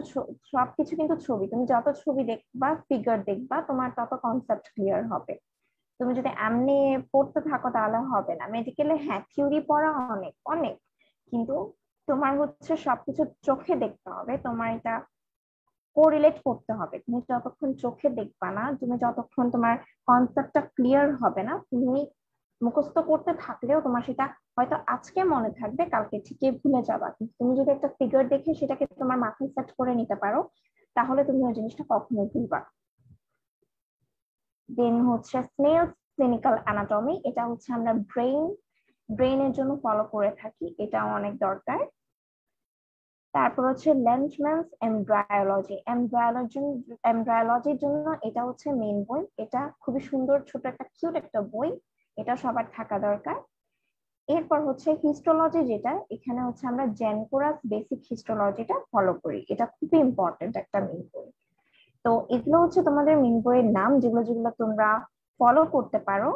সবকিছু কিন্তু ছবি তুমি যত ছবি দেখবা ফিগার দেখবা তোমার তত কনসেপ্ট ক্লিয়ার হবে তুমি যদি এমনি পড়তে থাকো তাহলে হবে না মেডিকেলে হ্যাঁ থিওরি পড়া অনেক অনেক কিন্তু তোমার হচ্ছে সবকিছু চোখে দেখতে হবে তোমার এটা কোরিলেট করতে হবে তুমি যতক্ষণ চোখে দেখবা না তুমি যতক্ষণ তোমার কনসেপ্টটা ক্লিয়ার হবে না তুমি মুখস্থ করতে থাকলেও তোমার সেটা হয়তো আজকে মনে থাকবে কালকে ঠিকই ভুলে যাবা কিন্তু তুমি যদি একটা ফিগার দেখে সেটাকে তোমার মাথায় সেট করে নিতে পারো তাহলে তুমি ওই জিনিসটা কখনো ভুলবা দেন হচ্ছে স্নেল ক্লিনিক্যাল অ্যানাটমি এটা হচ্ছে আমরা ব্রেইন ব্রেইনের জন্য ফলো করে থাকি এটা অনেক দরকার তারপর হচ্ছে ল্যান্ডম্যান্স এমব্রায়োলজি এমব্রায়োলজি এমব্রায়োলজির জন্য এটা হচ্ছে মেইন বই এটা খুবই সুন্দর ছোট একটা কিউট একটা বই এটা সবার থাকা দরকার এরপর হচ্ছে হিস্টোলজি যেটা এখানে হচ্ছে আমরা জেনকোরাস বেসিক হিস্টোলজিটা ফলো করি এটা খুবই ইম্পর্টেন্ট একটা মেইন বই তো এগুলো হচ্ছে তোমাদের মেন বইয়ের নাম যেগুলো যেগুলো তোমরা ফলো করতে পারো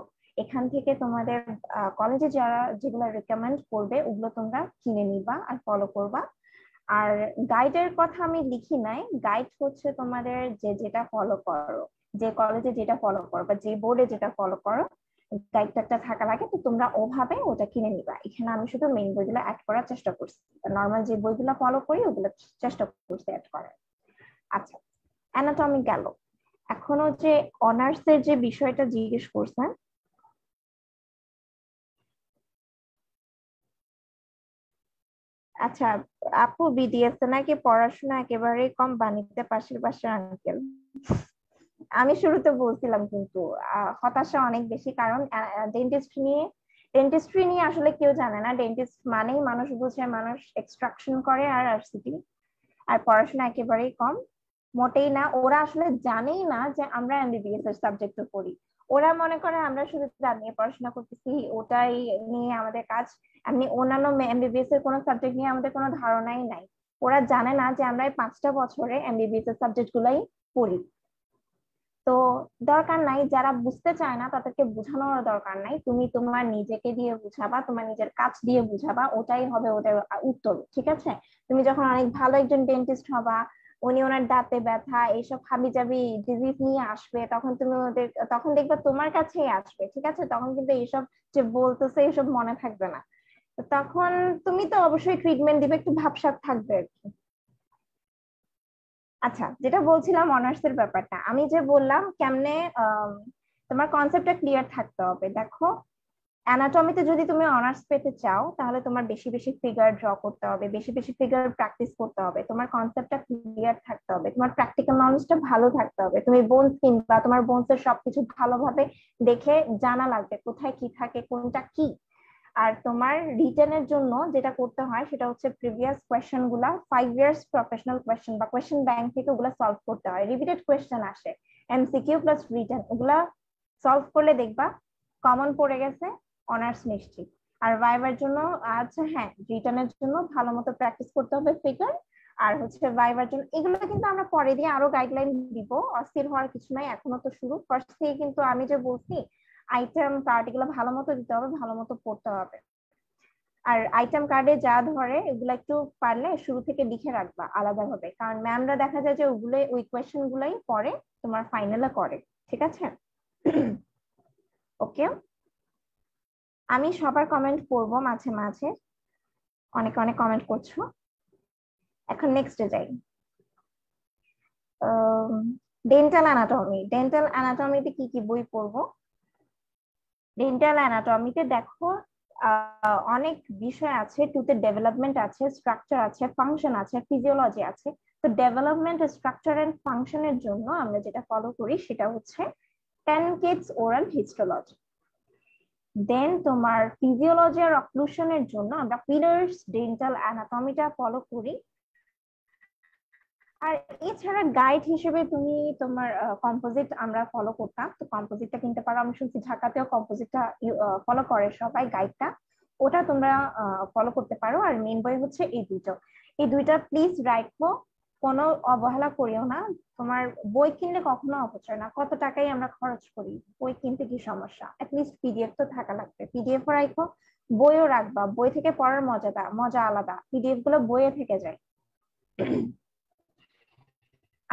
এখান থেকে তোমাদের কলেজে যারা যেগুলো রেকমেন্ড করবে ওগুলো তোমরা কিনে নিবা আর ফলো করবা আর গাইডের কথা আমি লিখি নাই গাইড হচ্ছে তোমাদের যে যেটা ফলো করো যে কলেজে যেটা ফলো করো বা যে বোর্ডে যেটা ফলো করো গাইডটা থাকা লাগে তো তোমরা ওভাবে ওটা কিনে নিবা এখানে আমি শুধু মেইন বইগুলো অ্যাড করার চেষ্টা করছি নর্মাল যে বইগুলো ফলো করি ওগুলো চেষ্টা করছি অ্যাড করার আচ্ছা অ্যানাটমি গেল এখনো যে অনার্সের যে বিষয়টা জিজ্ঞেস করছেন আচ্ছা আপু বিডিএস নাকি পড়াশোনা একেবারেই কম বাণিজ্যে পাশের পাশের আঙ্কেল আমি শুরুতে বলছিলাম কিন্তু হতাশা অনেক বেশি কারণ ডেন্টিস্ট নিয়ে ডেন্টিস্ট্রি নিয়ে আসলে কেউ জানে না ডেন্টিস্ট মানেই মানুষ বুঝে মানুষ এক্সট্রাকশন করে আর আরসিটি আর পড়াশোনা একেবারেই কম মোটেই না ওরা আসলে জানেই না যে আমরা এমবিবিএস এর সাবজেক্ট পড়ি ওরা মনে করে আমরা শুধু তা নিয়ে পড়াশোনা করতেছি ওটাই নিয়ে আমাদের কাজ এমনি অন্যান্য এমবিবিএস এর কোনো সাবজেক্ট নিয়ে আমাদের কোনো ধারণাই নাই ওরা জানে না যে আমরা এই পাঁচটা বছরে এমবিবিএস এর সাবজেক্ট গুলাই পড়ি তো দরকার নাই যারা বুঝতে চায় না তাদেরকে বোঝানোর দরকার নাই তুমি তোমার নিজেকে দিয়ে বুঝাবা তোমার নিজের কাজ দিয়ে বুঝাবা ওটাই হবে ওদের উত্তর ঠিক আছে তুমি যখন অনেক ভালো একজন ডেন্টিস্ট হবা উনি ওনার দাঁতে ব্যথা এইসব যাবি ডিজিজ নিয়ে আসবে তখন তুমি ওদের তখন দেখবে তোমার কাছেই আসবে ঠিক আছে তখন কিন্তু এইসব যে বলতেছে এসব মনে থাকবে না তখন তুমি তো অবশ্যই ট্রিটমেন্ট দিবে একটু ভাবসাব থাকবে আর কি আচ্ছা যেটা বলছিলাম অনার্স এর ব্যাপারটা আমি যে বললাম কেমনে তোমার কনসেপ্টটা ক্লিয়ার থাকতে হবে দেখো অ্যানাটমিতে যদি তুমি অনার্স পেতে চাও তাহলে তোমার বেশি বেশি ফিগার ড্র করতে হবে বেশি বেশি ফিগার প্র্যাকটিস করতে হবে তোমার কনসেপ্টটা ক্লিয়ার থাকতে হবে তোমার প্র্যাকটিক্যাল নলেজটা ভালো থাকতে হবে তুমি বোন বা তোমার বোনসের সবকিছু ভালোভাবে দেখে জানা লাগবে কোথায় কি থাকে কোনটা কি আর তোমার রিটার্নের জন্য যেটা করতে হয় সেটা হচ্ছে প্রিভিয়াস কোয়েশ্চেন গুলা ফাইভ ইয়ার্স প্রফেশনাল কোয়েশ্চেন বা কোয়েশ্চেন ব্যাংক থেকে ওগুলা সলভ করতে হয় রিপিটেড কোয়েশ্চেন আসে এমসিকিউ প্লাস রিটার্ন ওগুলা সলভ করলে দেখবা কমন পড়ে গেছে অনার্স নিশ্চিত আর ভাইবার জন্য আচ্ছা হ্যাঁ রিটার্নের জন্য ভালো মতো প্র্যাকটিস করতে হবে ফিগার আর হচ্ছে ভাইবার জন্য এগুলো কিন্তু আমরা পরে দিয়ে আরো গাইডলাইন দিব অস্থির হওয়ার কিছু নাই এখনো তো শুরু ফার্স্ট থেকে কিন্তু আমি যে বলছি আইটেম কার্ড এগুলো ভালো মতো দিতে হবে ভালো মতো পড়তে হবে আর আইটেম কার্ডে যা ধরে এগুলো একটু পারলে শুরু থেকে লিখে রাখবা আলাদা হবে কারণ ম্যামরা দেখা যায় যে ওগুলো ওই কোয়েশ্চেন গুলাই পরে তোমার ফাইনালে করে ঠিক আছে ওকে *clears throat* আমি সবার কমেন্ট পড়ব মাঝে মাঝে অনেকে অনেক কমেন্ট করছো এখন নেক্সটে যাই ডেন্টাল অ্যানাটমি ডেন্টাল অ্যানাটমিতে কি কি বই পড়বো ডেন্টাল অ্যানাটমিতে দেখো অনেক বিষয় আছে টুথের ডেভেলপমেন্ট আছে স্ট্রাকচার আছে ফাংশন আছে ফিজিওলজি আছে তো ডেভেলপমেন্ট স্ট্রাকচার অ্যান্ড ফাংশনের জন্য আমরা যেটা ফলো করি সেটা হচ্ছে Ten Cate's oral histology then তোমার ফিজিওলজি আর অক্লুশনের জন্য আমরা পিলার্স ডেন্টাল অ্যানাটমিটা ফলো করি আর এছাড়া গাইড হিসেবে তুমি তোমার কম্পোজিট আমরা ফলো করতাম তো কম্পোজিটটা কিনতে পারো আমি শুনছি ঢাকাতেও কম্পোজিটটা ফলো করে সবাই গাইডটা ওটা তোমরা ফলো করতে পারো আর মেন বই হচ্ছে এই দুটো এই দুইটা প্লিজ রাখবো কোনো অবহেলা করিও না তোমার বই কিনলে কখনো অপচয় না কত টাকাই আমরা খরচ করি বই কিনতে কি সমস্যা অ্যাটলিস্ট পিডিএফ তো থাকা লাগবে পিডিএফ রাখো বইও রাখবা বই থেকে পড়ার মজাটা মজা আলাদা পিডিএফ গুলো বইয়ে থেকে যায়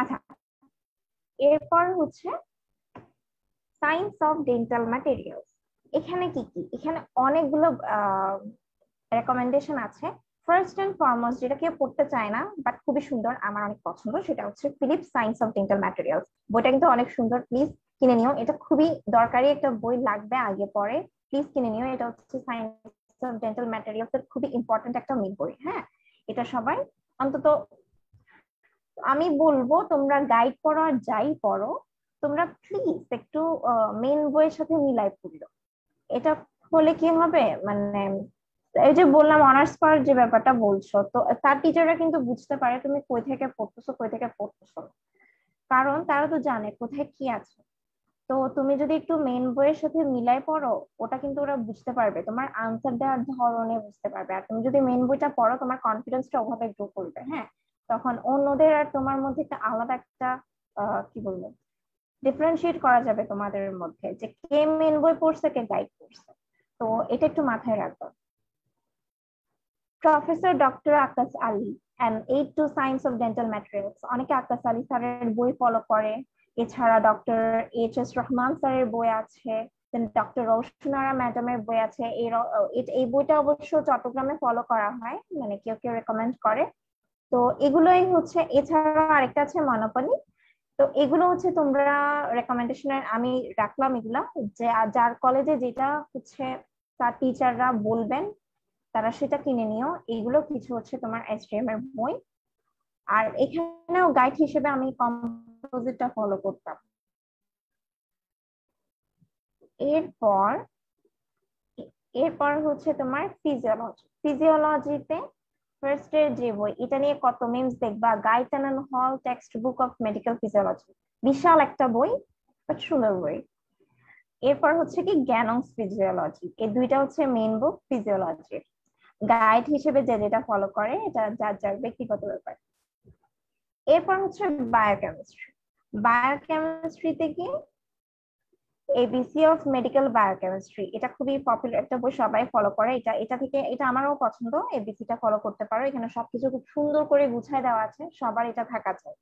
আচ্ছা এরপর হচ্ছে সাইন্স অফ ডেন্টাল ম্যাটেরিয়াল এখানে কি কি এখানে অনেকগুলো রেকমেন্ডেশন আছে ফার্স্ট অ্যান্ড ফরমোস্ট যেটা কেউ পড়তে চায় না বাট খুবই সুন্দর আমার অনেক পছন্দ সেটা হচ্ছে Phillips science of dental materials বইটা কিন্তু অনেক সুন্দর প্লিজ কিনে নিও এটা খুবই দরকারি একটা বই লাগবে আগে পরে প্লিজ কিনে নিও এটা হচ্ছে সাইন্স অফ ডেন্টাল ম্যাটেরিয়ালস এর খুবই ইম্পর্টেন্ট একটা মিট বই হ্যাঁ এটা সবাই অন্তত আমি বলবো তোমরা গাইড পড়ো আর যাই পড়ো তোমরা প্লিজ একটু মেন বইয়ের সাথে মিলাই পড়লো এটা হলে কি হবে মানে এই যে বললাম অনার্স পাওয়ার যে ব্যাপারটা বলছো তো তার টিচাররা কিন্তু বুঝতে পারে তুমি কই থেকে পড়তেছো কই থেকে পড়তেছো কারণ তারা তো জানে কোথায় কি আছে তো তুমি যদি একটু মেন বইয়ের সাথে মিলাই পড়ো ওটা কিন্তু ওরা বুঝতে পারবে তোমার আনসার দেওয়ার ধরনে বুঝতে পারবে আর তুমি যদি মেন বইটা পড়ো তোমার কনফিডেন্সটা ওভাবে গ্রো করবে হ্যাঁ তখন অন্যদের আর তোমার মধ্যে একটা আলাদা একটা কি বলবো ডিফারেন্সিয়েট করা যাবে তোমাদের মধ্যে যে কে মেন বই পড়ছে কে গাইড পড়ছে তো এটা একটু মাথায় রাখবে professor doctor Akash Ali M eight two science of dental materials অনেকে আকাশ আলী স্যারের বই ফলো করে এছাড়া ডক্টর এইচ এস রহমান স্যারের বই আছে ডক্টর রৌশনারা ম্যাডামের বই আছে এই বইটা অবশ্য চট্টগ্রামে ফলো করা হয় মানে কেউ কেউ রেকমেন্ড করে তো এগুলোই হচ্ছে এছাড়া আরেকটা আছে মনোপলি তো এগুলো হচ্ছে তোমরা রেকমেন্ডেশনে আমি রাখলাম এগুলা যে যার কলেজে যেটা হচ্ছে তার টিচাররা বলবেন তারা সেটা কিনে নিও এইগুলো কিছু হচ্ছে তোমার এসডিএম এর বই আর এখানেও গাইড হিসেবে আমি কম্পোজিটটা ফলো করতাম এরপর এরপর হচ্ছে তোমার ফিজিওলজি ফিজিওলজিতে ফার্স্ট এর যে বই এটা নিয়ে কত মিমস দেখবা Guyton and Hall text book of medical physiology বিশাল একটা বই সুন্দর বই এরপর হচ্ছে কি গ্যানংস ফিজিওলজি এই দুইটা হচ্ছে মেইন বুক ফিজিওলজির গাইড হিসেবে যে যেটা ফলো করে এটা যার যার ব্যক্তিগত ব্যাপার এরপর হচ্ছে বায়োকেমিস্ট্রি বায়োকেমিস্ট্রিতে কি এবিসি অফ মেডিকেল বায়োকেমিস্ট্রি এটা খুবই পপুলার একটা বই সবাই ফলো করে এটা এটা থেকে এটা আমারও পছন্দ এবিসিটা ফলো করতে পারো এখানে সবকিছু খুব সুন্দর করে গুছায় দেওয়া আছে সবার এটা থাকা চাই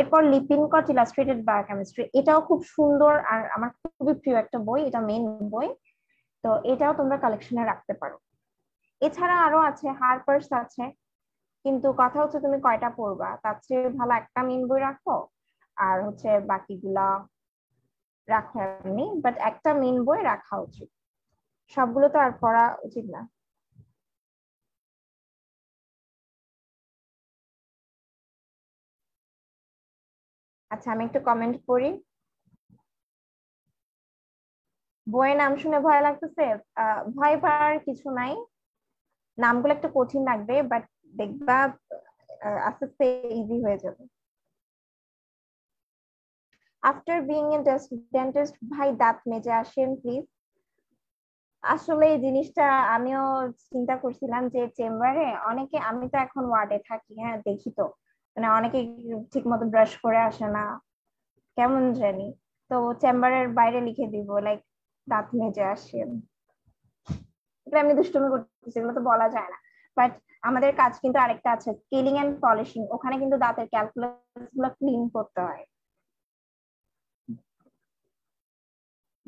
এরপর লিপিনকট ইলাস্ট্রেটেড বায়োকেমিস্ট্রি এটাও খুব সুন্দর আর আমার খুবই প্রিয় একটা বই এটা মেন বই তো এটাও তোমরা কালেকশনে রাখতে পারো এছাড়া আরো আছে হার্পার্স আছে কিন্তু কথা হচ্ছে তুমি কয়টা পড়বা তার চেয়ে ভালো একটা মেন বই রাখো আর হচ্ছে বাকিগুলা রাখো এমনি বাট একটা মেন বই রাখা উচিত সবগুলো তো আর পড়া উচিত না আচ্ছা আমি একটু কমেন্ট করি বইয়ের নাম শুনে ভয় লাগতেছে ভয় পাওয়ার কিছু নাই নামগুলো একটু কঠিন লাগবে বাট দেখবা আস্তে আস্তে ইজি হয়ে যাবে আফটার বিং ইন ডেন্টিস্ট ভাই দাঁত মেজে আসেন প্লিজ আসলে এই জিনিসটা আমিও চিন্তা করছিলাম যে চেম্বারে অনেকে আমি তো এখন ওয়ার্ডে থাকি হ্যাঁ দেখি তো মানে অনেকে ঠিক মতো ব্রাশ করে আসে না কেমন জানি তো চেম্বারের বাইরে লিখে দিব লাইক দাঁত মেজে আসেন এগুলো এমনি দুষ্টুমি করতেছি এগুলো তো বলা যায় না বাট আমাদের কাজ কিন্তু আরেকটা আছে স্কেলিং এন্ড পলিশিং ওখানে কিন্তু দাঁতের ক্যালকুলাস গুলো ক্লিন করতে হয়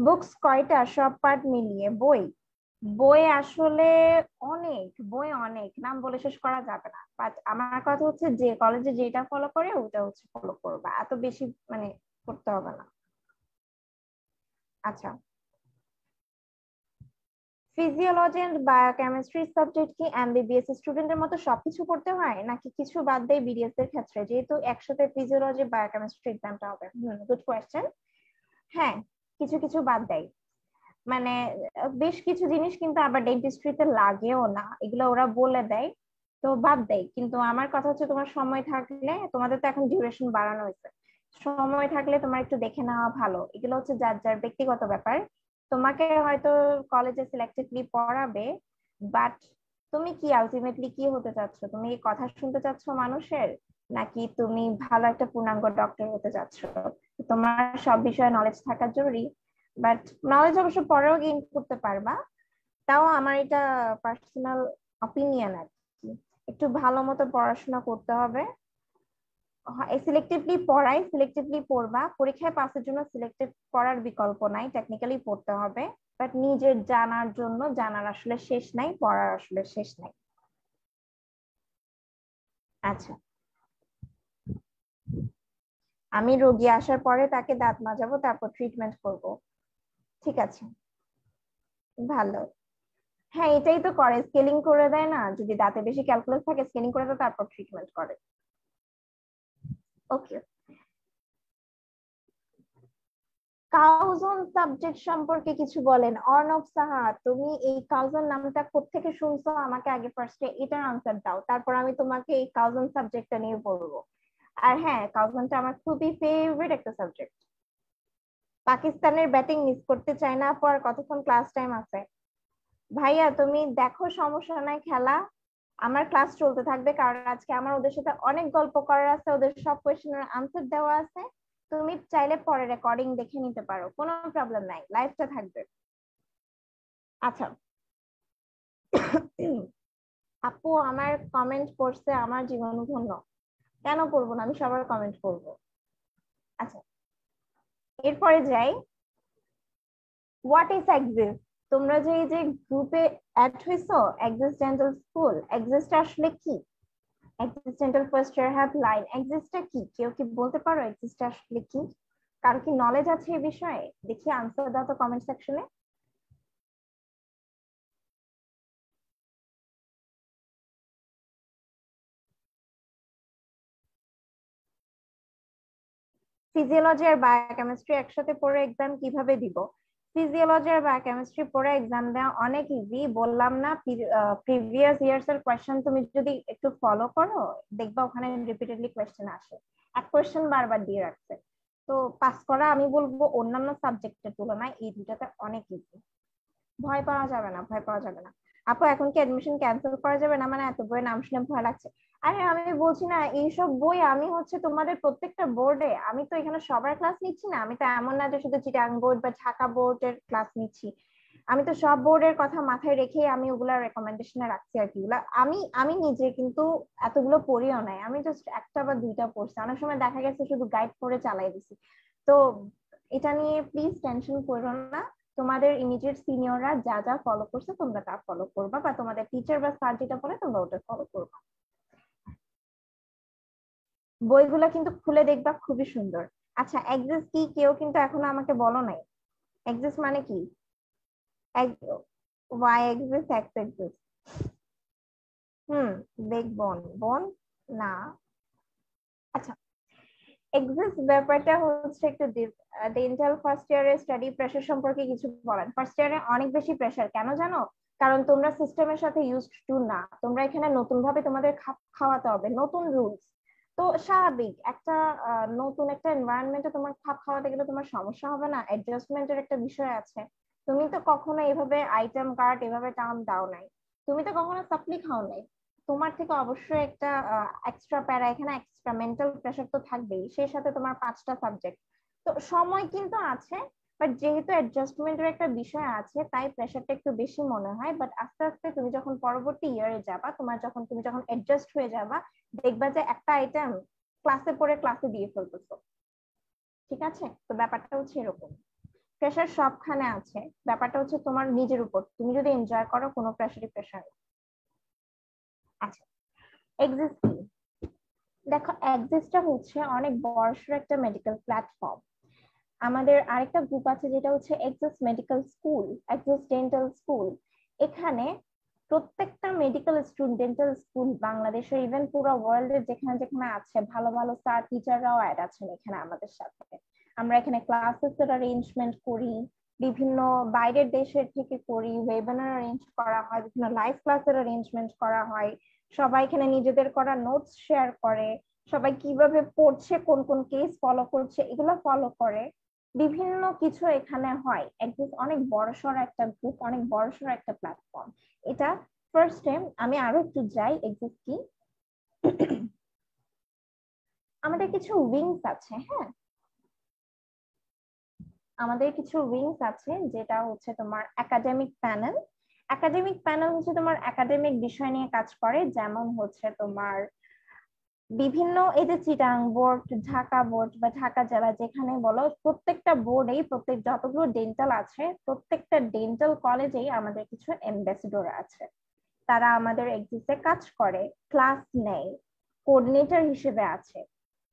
বুকস কয়টা সব পার্ট মিলিয়ে বই বই আসলে অনেক বই অনেক নাম বলে শেষ করা যাবে না বাট আমার কথা হচ্ছে যে কলেজে যেটা ফলো করে ওটা হচ্ছে ফলো করবা এত বেশি মানে করতে হবে না আচ্ছা ফিজিওলজি এন্ড বায়োকেমিস্ট্রি সাবজেক্ট কি এমবিবিএস স্টুডেন্টের মতো সবকিছু পড়তে হয় নাকি কিছু বাদ দেয় বিডিএস এর ক্ষেত্রে যেহেতু একসাথে ফিজিওলজি বায়োকেমিস্ট্রি এক্সামটা হবে গুড কোয়েশ্চেন হ্যাঁ কিছু কিছু বাদ দেয় মানে বেশ কিছু জিনিস কিন্তু আবার ডেন্টিস্ট্রিতে লাগেও না এগুলো ওরা বলে দেয় তো বাদ দেয় কিন্তু আমার কথা হচ্ছে তোমার সময় থাকলে তোমাদের তো এখন ডিউরেশন বাড়ানো হয়েছে সময় থাকলে তোমার একটু দেখে নেওয়া ভালো এগুলো হচ্ছে যার যার ব্যক্তিগত ব্যাপার তোমাকে হয়তো কলেজে সিলেক্টেডলি পড়াবে বাট তুমি কি আলটিমেটলি কি হতে চাচ্ছ তুমি কথা শুনতে চাচ্ছ মানুষের নাকি তুমি ভালো একটা পূর্ণাঙ্গ ডক্টর হতে চাচ্ছ তোমার সব বিষয়ে নলেজ থাকা জরুরি বাট নলেজ অবশ্য পরেও গেইন করতে পারবা তাও আমার এটা পার্সোনাল অপিনিয়ন আর কি একটু ভালো মতো পড়াশোনা করতে হবে সিলেক্টিভলি পড়াই সিলেক্টিভলি পড়বা পরীক্ষায় পাসের জন্য সিলেক্টিভ পড়ার বিকল্প নাই টেকনিক্যালি পড়তে হবে বাট নিজের জানার জন্য জানার আসলে শেষ নাই পড়ার আসলে শেষ নাই আচ্ছা আমি রোগী আসার পরে তাকে দাঁত মাজাবো তারপর ট্রিটমেন্ট করব ঠিক আছে ভালো হ্যাঁ এটাই তো করে স্কেলিং করে দেয় না যদি দাঁতে বেশি ক্যালকুলেট থাকে স্কেলিং করে দেয় তারপর ট্রিটমেন্ট করে ওকে কাউজন সাবজেক্ট সম্পর্কে কিছু বলেন অর্ণব সাহা তুমি এই কাউজন নামটা কোত্থেকে শুনছো আমাকে আগে ফার্স্টে এটার আনসার দাও তারপর আমি তোমাকে এই কাউজন সাবজেক্টটা নিয়ে বলবো আর হ্যাঁ কাউজনটা আমার খুবই ফেভারিট একটা সাবজেক্ট পাকিস্তানের ব্যাটিং মিস করতে চায় না পর কতক্ষণ ক্লাস টাইম আছে ভাইয়া তুমি দেখো সমস্যা নাই খেলা আমার ক্লাস চলতে থাকবে কারণ আজকে আমার ওদের সাথে অনেক গল্প করার আছে ওদের সব কোয়েশ্চেনের আনসার দেওয়া আছে তুমি চাইলে পরে রেকর্ডিং দেখে নিতে পারো কোনো প্রবলেম নাই লাইভটা থাকবে আচ্ছা আপু আমার কমেন্ট করছে আমার জীবন ধন্য কেন করব না আমি সবার কমেন্ট করব আচ্ছা এরপরে যাই হোয়াট ইজ এক্সিস্ট তোমরা যে এই যে গ্রুপে অ্যাড হইছো এক্সিস্টেন্টাল স্কুল এক্সিস্ট আসলে কি existential first year have line exist কি কেউ কি বলতে পারো এক্সিস্ট আসলে কি কার কি নলেজ আছে এই বিষয়ে দেখি আনসার দাও তো কমেন্ট সেকশনে ফিজিওলজি আর বায়োকেমিস্ট্রি একসাথে পড়ে এক্সাম কিভাবে দিব ফিজিওলজি আর বায়োকেমিস্ট্রি পড়ে এক্সাম দেওয়া অনেক ইজি বললাম না প্রিভিয়াস ইয়ার্স এর কোয়েশ্চেন তুমি যদি একটু ফলো করো দেখবা ওখানে রিপিটেডলি কোয়েশ্চেন আসে এক কোয়েশ্চেন বারবার দিয়ে রাখছে তো পাস করা আমি বলবো অন্যান্য সাবজেক্টের তুলনায় এই দুটাতে অনেক ইজি ভয় পাওয়া যাবে না ভয় পাওয়া যাবে না আপু এখন কি অ্যাডমিশন ক্যান্সেল করা যাবে না মানে এত বইয়ের নাম শুনে ভয় লাগছে আরে আমি বলছি না এইসব বই আমি হচ্ছে তোমাদের প্রত্যেকটা বোর্ডে আমি তো এখানে সবার ক্লাস নিচ্ছি না আমি তো এমন না যে শুধু চিটাং বোর্ড বা ঢাকা বোর্ডের ক্লাস নিচ্ছি আমি তো সব বোর্ডের কথা মাথায় রেখে আমি ওগুলা রেকমেন্ডেশনে রাখছি আর কি আমি আমি নিজে কিন্তু এতগুলো পড়িও নাই আমি জাস্ট একটা বা দুইটা পড়ছি অনেক সময় দেখা গেছে শুধু গাইড করে চালাই দিছি তো এটা নিয়ে প্লিজ টেনশন করো না তোমাদের ইমিডিয়েট সিনিয়ররা যা যা ফলো করছে তোমরা তা ফলো করবা বা তোমাদের টিচার বা স্যার যেটা পড়ে তোমরা ওটা ফলো করবা বইগুলো কিন্তু খুলে দেখবা খুবই সুন্দর আচ্ছা এক্সিস কি কেউ কিন্তু এখনো আমাকে বলো নাই এক্সিস মানে কি ওয়াই এক্সিস এক্স এক্সিস হুম দেখ বন বন না আচ্ছা এক্সিস ব্যাপারটা হচ্ছে একটু ডেন্টাল ফার্স্ট ইয়ারের স্টাডি প্রেশার সম্পর্কে কিছু বলেন ফার্স্ট ইয়ারে অনেক বেশি প্রেশার কেন জানো কারণ তোমরা সিস্টেমের সাথে ইউজ টু না তোমরা এখানে নতুন ভাবে তোমাদের খাপ খাওয়াতে হবে নতুন রুলস তো স্বাভাবিক একটা নতুন একটা এনভায়রনমেন্টে তোমার খাপ খাওয়াতে গেলে তোমার সমস্যা হবে না অ্যাডজাস্টমেন্টের একটা বিষয় আছে তুমি তো কখনো এভাবে আইটেম কার্ড এভাবে টার্ম দাও নাই তুমি তো কখনো সাপ্লি খাও নাই তোমার থেকে অবশ্যই একটা এক্সট্রা প্যারা এখানে এক্সট্রা মেন্টাল প্রেশার তো থাকবেই সেই সাথে তোমার পাঁচটা সাবজেক্ট তো সময় কিন্তু আছে বাট যেহেতু অ্যাডজাস্টমেন্টের একটা বিষয় আছে তাই প্রেশারটা একটু বেশি মনে হয় বাট আস্তে আস্তে তুমি যখন পরবর্তী ইয়ারে যাবা তোমার যখন তুমি যখন অ্যাডজাস্ট হয়ে যাবা দেখবা যে একটা আইটেম ক্লাসে পড়ে ক্লাসে দিয়ে ফেলতেছো ঠিক আছে তো ব্যাপারটা হচ্ছে এরকম প্রেশার সবখানে আছে ব্যাপারটা হচ্ছে তোমার নিজের উপর তুমি যদি এনজয় করো কোনো প্রেশারই প্রেশার আচ্ছা এক্সিস্ট দেখো এক্সিস্টটা হচ্ছে অনেক বর্ষের একটা মেডিকেল প্ল্যাটফর্ম আমাদের আরেকটা গ্রুপ আছে যেটা হচ্ছে এক্সাস মেডিকেল স্কুল এক্সাস ডেন্টাল স্কুল এখানে প্রত্যেকটা মেডিকেল স্টুডেন্ট ডেন্টাল স্কুল বাংলাদেশের ইভেন পুরো এর যেখানে যেখানে আছে ভালো ভালো স্যার টিচাররাও অ্যাড আছেন এখানে আমাদের সাথে আমরা এখানে ক্লাসেস এর অ্যারেঞ্জমেন্ট করি বিভিন্ন বাইরের দেশের থেকে করি ওয়েবিনার অ্যারেঞ্জ করা হয় বিভিন্ন লাইভ ক্লাসের অ্যারেঞ্জমেন্ট করা হয় সবাই এখানে নিজেদের করা নোটস শেয়ার করে সবাই কিভাবে পড়ছে কোন কোন কেস ফলো করছে এগুলো ফলো করে বিভিন্ন কিছু এখানে হয় অ্যাটলিস্ট অনেক বড়সড় একটা গ্রুপ অনেক বড়সড় একটা প্ল্যাটফর্ম এটা ফার্স্ট টাইম আমি আরো একটু যাই এক্সিস্ট কি আমাদের কিছু উইংস আছে হ্যাঁ আমাদের কিছু উইংস আছে যেটা হচ্ছে তোমার একাডেমিক প্যানেল একাডেমিক প্যানেল হচ্ছে তোমার একাডেমিক বিষয় নিয়ে কাজ করে যেমন হচ্ছে তোমার বিভিন্ন এই যে চিটাং বোর্ড ঢাকা বোর্ড বা ঢাকা জেলা যেখানে বলো প্রত্যেকটা বোর্ডেই প্রত্যেক যতগুলো ডেন্টাল আছে প্রত্যেকটা ডেন্টাল কলেজেই আমাদের কিছু এম্বাসিডর আছে তারা আমাদের এক্সিসে কাজ করে ক্লাস নেয় কোর্ডিনেটর হিসেবে আছে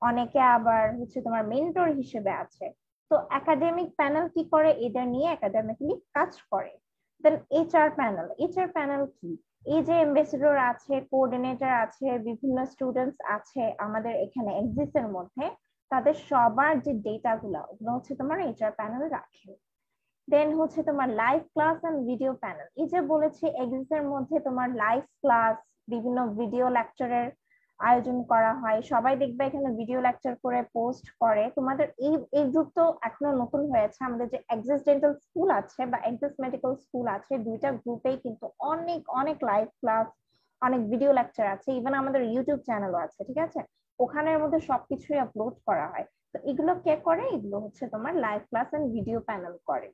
অনেকে আবার হচ্ছে তোমার মেন্টর হিসেবে আছে তো একাডেমিক প্যানেল কি করে এটা নিয়ে একাডেমিকলি কাজ করে then HR panel HR panel কি এই যে এম্বাসেডর আছে কোঅর্ডিনেটর আছে বিভিন্ন স্টুডেন্টস আছে আমাদের এখানে এক্সিসের মধ্যে তাদের সবার যে ডেটাগুলো ওগুলো হচ্ছে তোমার এইচআর প্যানেল রাখে দেন হচ্ছে তোমার live class and video panel এই যে বলেছি এক্সিসের মধ্যে তোমার লাইভ ক্লাস বিভিন্ন ভিডিও লেকচারের আয়োজন করা হয় সবাই দেখবে এখানে ভিডিও লেকচার করে পোস্ট করে তোমাদের এই এই গ্রুপ তো এখনো নতুন হয়েছে আমাদের যে এক্সিস ডেন্টাল স্কুল আছে বা এক্সিস মেডিকেল স্কুল আছে দুইটা গ্রুপেই কিন্তু অনেক অনেক লাইভ ক্লাস অনেক ভিডিও লেকচার আছে ইভেন আমাদের ইউটিউব চ্যানেলও আছে ঠিক আছে ওখানের মধ্যে সবকিছুই আপলোড করা হয় তো এগুলো কে করে এগুলো হচ্ছে তোমার live class and video panel করে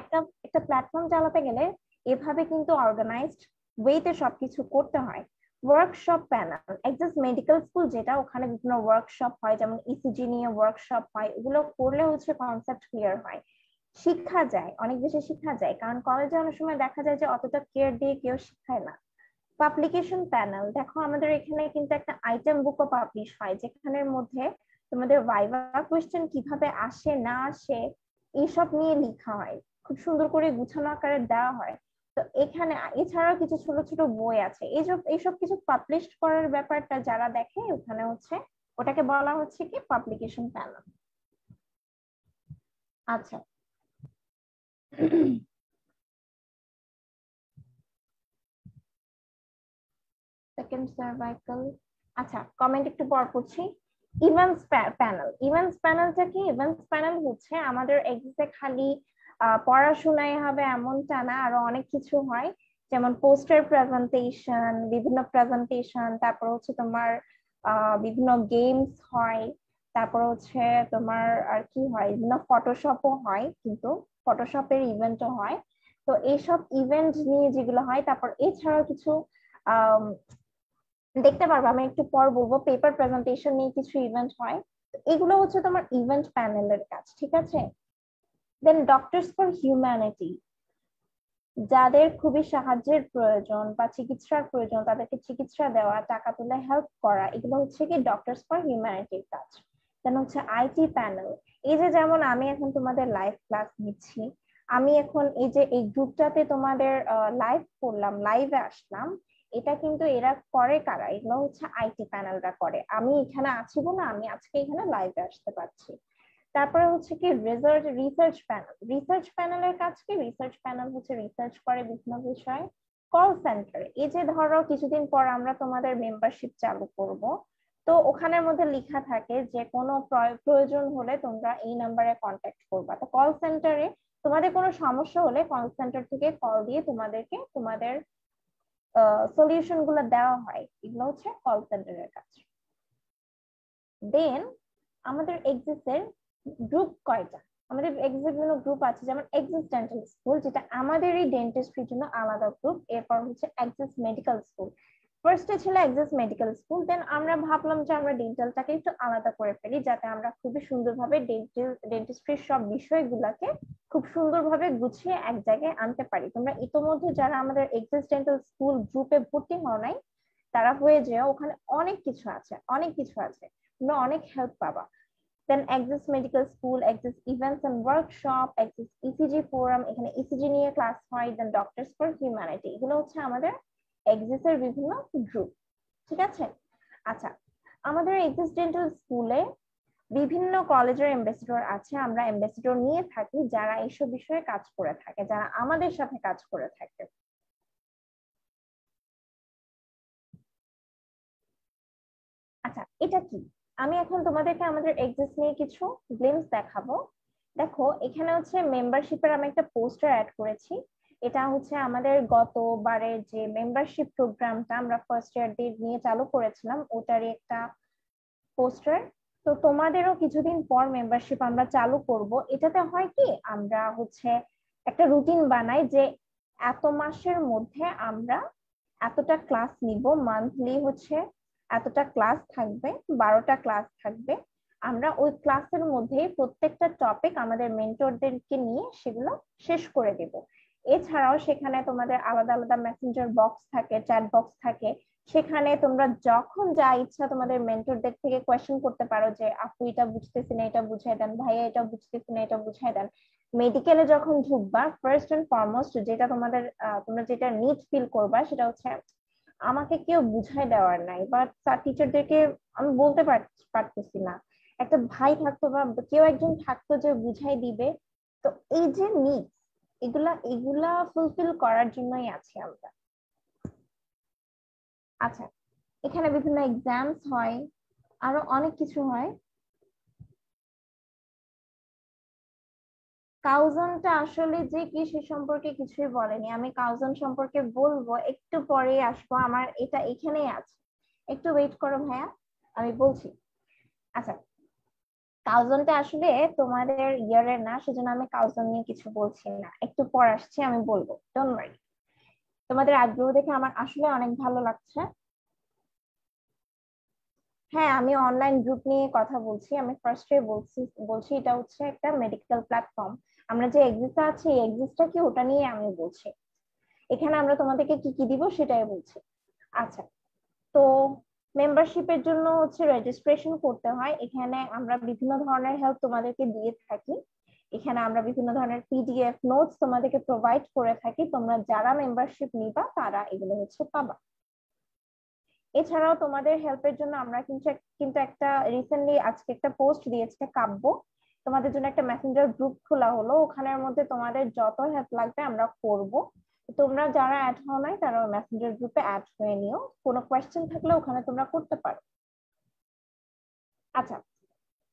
একটা একটা প্ল্যাটফর্ম চালাতে গেলে এভাবে কিন্তু অর্গানাইজড ওয়েতে সবকিছু করতে হয় ওয়ার্কশপ প্যানেল একজাস্ট মেডিকেল স্কুল যেটা ওখানে বিভিন্ন ওয়ার্কশপ হয় যেমন ইসিজি e নিয়ে ওয়ার্কশপ হয় ওগুলো করলে হচ্ছে কনসেপ্ট ক্লিয়ার হয় শিক্ষা যায় অনেক বেশি শিক্ষা যায় কারণ কলেজে অনেক সময় দেখা যায় যে অতটা কেয়ার দিয়ে কেউ শিখায় না পাবলিকেশন প্যানেল দেখো আমাদের এখানে কিন্তু একটা আইটেম বুক ও পাবলিশ হয় যেখানের মধ্যে তোমাদের ভাইভা কোয়েশ্চেন কিভাবে আসে না আসে এইসব নিয়ে লেখা হয় খুব সুন্দর করে গুছানো আকারে দেওয়া হয় তো এখানে এছাড়াও কিছু ছোট ছোট বই আছে এইসব এইসব কিছু পাবলিশ করার ব্যাপারটা যারা দেখে ওখানে হচ্ছে ওটাকে বলা হচ্ছে কি পাবলিকেশন প্যানেল আচ্ছা সেকেন্ড সার্ভাইকাল আচ্ছা কমেন্ট একটু পর করছি ইভেন্টস প্যানেল ইভেন্টস প্যানেলটা কি ইভেন্টস প্যানেল হচ্ছে আমাদের এক্সে খালি পড়াশোনায় হবে এমনটা না আরো অনেক কিছু হয় যেমন পোস্টার প্রেজেন্টেশন বিভিন্ন প্রেজেন্টেশন তারপর হচ্ছে তোমার বিভিন্ন গেমস হয় তারপর হচ্ছে তোমার আর কি হয় বিভিন্ন ফটোশপও হয় কিন্তু ফটোশপের ইভেন্টও হয় তো এইসব ইভেন্ট নিয়ে যেগুলো হয় তারপর এছাড়াও কিছু দেখতে পারবো আমি একটু পর বলবো পেপার প্রেজেন্টেশন নিয়ে কিছু ইভেন্ট হয় এগুলো হচ্ছে তোমার ইভেন্ট প্যানেলের কাজ ঠিক আছে দেন ডক্টরস ফর হিউম্যানিটি যাদের খুবই সাহায্যের প্রয়োজন বা চিকিৎসার প্রয়োজন তাদেরকে চিকিৎসা দেওয়া টাকা তুলে হেল্প করা এগুলো হচ্ছে কি ডক্টরস ফর হিউম্যানিটির কাজ দেন হচ্ছে আইটি প্যানেল এই যে যেমন আমি এখন তোমাদের লাইভ ক্লাস নিচ্ছি আমি এখন এই যে এই গ্রুপটাতে তোমাদের লাইভ করলাম লাইভে আসলাম এটা কিন্তু এরা করে কারা এগুলো হচ্ছে আইটি প্যানেলরা করে আমি এখানে আছি বলে আমি আজকে এখানে লাইভে আসতে পারছি তারপরে হচ্ছে কি রিসার্চ রিসার্চ প্যানেল রিসার্চ প্যানেলের কাজ কি রিসার্চ প্যানেল হচ্ছে রিসার্চ করে বিভিন্ন বিষয় কল সেন্টার এই যে ধরো কিছুদিন পর আমরা তোমাদের মেম্বারশিপ চালু করব তো ওখানের মধ্যে লেখা থাকে যে কোনো প্রয়োজন হলে তোমরা এই নাম্বারে কন্ট্যাক্ট করবা তো কল সেন্টারে তোমাদের কোনো সমস্যা হলে কল সেন্টার থেকে কল দিয়ে তোমাদেরকে তোমাদের সলিউশন গুলো দেওয়া হয় এগুলো হচ্ছে কল সেন্টারের কাজ দেন আমাদের এক্সিস্টের গ্রুপ কয়টা আমাদের বিভিন্ন গ্রুপ আছে যেমন ডেন্টাল স্কুল যেটা আমাদের এই ডেন্টিস্ট্রির জন্য আলাদা গ্রুপ এরপর হচ্ছে অ্যাক্সেস মেডিকেল স্কুল ফার্স্টে ছিল অ্যাক্সেস মেডিকেল স্কুল দেন আমরা ভাবলাম যে আমরা ডেন্টালটাকে একটু আলাদা করে ফেলি যাতে আমরা খুবই সুন্দরভাবে ডেন্টিস্ট্রির সব বিষয়গুলোকে খুব সুন্দরভাবে গুছিয়ে এক জায়গায় আনতে পারি তোমরা ইতোমধ্যে যারা আমাদের ডেন্টাল স্কুল গ্রুপে ভর্তি হও নাই তারা হয়ে যেও ওখানে অনেক কিছু আছে অনেক কিছু আছে তোমরা অনেক হেল্প পাবা then Exist medical school Exist events and workshop Exist ECG forum এখানে ইসিজি e নিয়ে ক্লাস হয় দেন ডক্টরস ফর হিউম্যানিটি এগুলো হচ্ছে আমাদের এক্সিস্ট এর বিভিন্ন গ্রুপ ঠিক আছে আচ্ছা আমাদের এক্সিস্ট ডেন্টাল স্কুলে বিভিন্ন কলেজের অ্যাম্বাসেডর আছে আমরা অ্যাম্বাসেডর নিয়ে থাকি যারা এইসব বিষয়ে কাজ করে থাকে যারা আমাদের সাথে কাজ করে থাকে আচ্ছা এটা কি আমি এখন তোমাদেরকে আমাদের এক্সিস্ট নিয়ে কিছু গ্লিমস দেখাবো দেখো এখানে হচ্ছে মেম্বারশিপের আমি একটা পোস্টার অ্যাড করেছি এটা হচ্ছে আমাদের গতবারের যে মেম্বারশিপ প্রোগ্রামটা আমরা ফার্স্ট ইয়ার ডে নিয়ে চালু করেছিলাম ওটারই একটা পোস্টার তো তোমাদেরও কিছুদিন পর মেম্বারশিপ আমরা চালু করব এটাতে হয় কি আমরা হচ্ছে একটা রুটিন বানাই যে এত মাসের মধ্যে আমরা এতটা ক্লাস নিব মান্থলি হচ্ছে এতটা ক্লাস থাকবে বারোটা ক্লাস থাকবে আমরা ওই ক্লাসের মধ্যে প্রত্যেকটা টপিক আমাদের মেন্টরদেরকে নিয়ে সেগুলো শেষ করে দেব এছাড়াও সেখানে তোমাদের আলাদা আলাদা মেসেঞ্জার বক্স থাকে চ্যাট বক্স থাকে সেখানে তোমরা যখন যা ইচ্ছা তোমাদের মেন্টরদের থেকে কোয়েশ্চেন করতে পারো যে আপু এটা বুঝতেছি না এটা বুঝাই দেন ভাইয়া এটা বুঝতেছি না এটা বুঝাই দেন মেডিকেলে যখন ঢুকবা ফার্স্ট অ্যান্ড ফরমোস্ট যেটা তোমাদের তোমরা যেটা নিড ফিল করবা সেটা হচ্ছে আমাকে কেউ বুঝাই দেওয়ার নাই বা তার টিচারদেরকে আমি বলতে পারতেছি না একটা ভাই থাকতো বা কেউ একজন থাকতো যে বুঝাই দিবে তো এই যে নিড এগুলা এগুলা ফুলফিল করার জন্যই আছি আমরা আচ্ছা এখানে বিভিন্ন এক্সামস হয় আরো অনেক কিছু হয় কাউজনটা আসলে যে কি সে সম্পর্কে কিছুই বলেনি আমি কাউজন সম্পর্কে বলবো একটু পরে আসবো আমার এটা এখানেই আছে একটু ওয়েট করো ভাইয়া আমি বলছি আচ্ছা কাউজনটা আসলে তোমাদের ইয়ারের না সেজন্য আমি কাউজন নিয়ে কিছু বলছি না একটু পর আসছে আমি বলবো ডোন্ট ওয়ারি তোমাদের আগ্রহ দেখে আমার আসলে অনেক ভালো লাগছে হ্যাঁ আমি অনলাইন গ্রুপ নিয়ে কথা বলছি আমি ফার্স্টে বলছি বলছি এটা হচ্ছে একটা মেডিকেল প্ল্যাটফর্ম আমরা যে এক্সিসটা আছে এই এক্সিসটা কি ওটা নিয়ে আমি বলছি এখানে আমরা তোমাদেরকে কি কি দিব সেটাই বলছি আচ্ছা তো মেম্বারশিপের জন্য হচ্ছে রেজিস্ট্রেশন করতে হয় এখানে আমরা বিভিন্ন ধরনের হেল্প তোমাদেরকে দিয়ে থাকি এখানে আমরা বিভিন্ন ধরনের পিডিএফ নোটস তোমাদেরকে প্রোভাইড করে থাকি তোমরা যারা মেম্বারশিপ নিবা তারা এগুলো হচ্ছে পাবা এছাড়াও তোমাদের হেল্পের জন্য আমরা কিন্তু কিন্তু একটা রিসেন্টলি আজকে একটা পোস্ট দিয়েছে কাব্য তোমাদের জন্য একটা মেসেঞ্জার গ্রুপ খোলা হলো ওখানের মধ্যে তোমাদের যত হেল্প লাগবে আমরা করব তোমরা যারা অ্যাড হও নাই তারা মেসেঞ্জার গ্রুপে অ্যাড হয়ে নিও কোনো কোয়েশ্চেন থাকলে ওখানে তোমরা করতে পারো আচ্ছা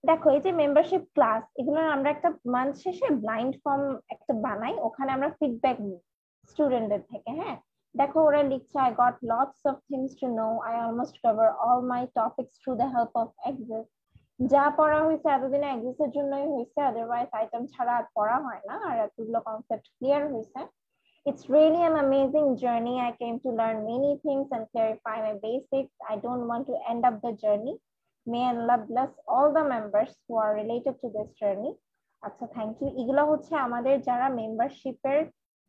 দেখো এই যে মেম্বারশিপ ক্লাস এগুলো আমরা একটা মান্থ শেষে ব্লাইন্ড ফর্ম একটা বানাই ওখানে আমরা ফিডব্যাক নিই স্টুডেন্টদের থেকে হ্যাঁ দেখো ওরা লিখছে I got lots of things to know I almost cover all my topics through the help of Exist যা পড়া হয়েছে এতদিন এক্সিসের জন্যই হয়েছে আদারওয়াইজ আইটেম ছাড়া আর পড়া হয় না আর এতগুলো কনসেপ্ট ক্লিয়ার হয়েছে It's really an amazing journey. I came to learn many things and clarify my basics. I don't want to end up the journey. May Allah bless all the members who are related to this journey. আচ্ছা thank you এগুলো হচ্ছে আমাদের যারা মেম্বারশিপের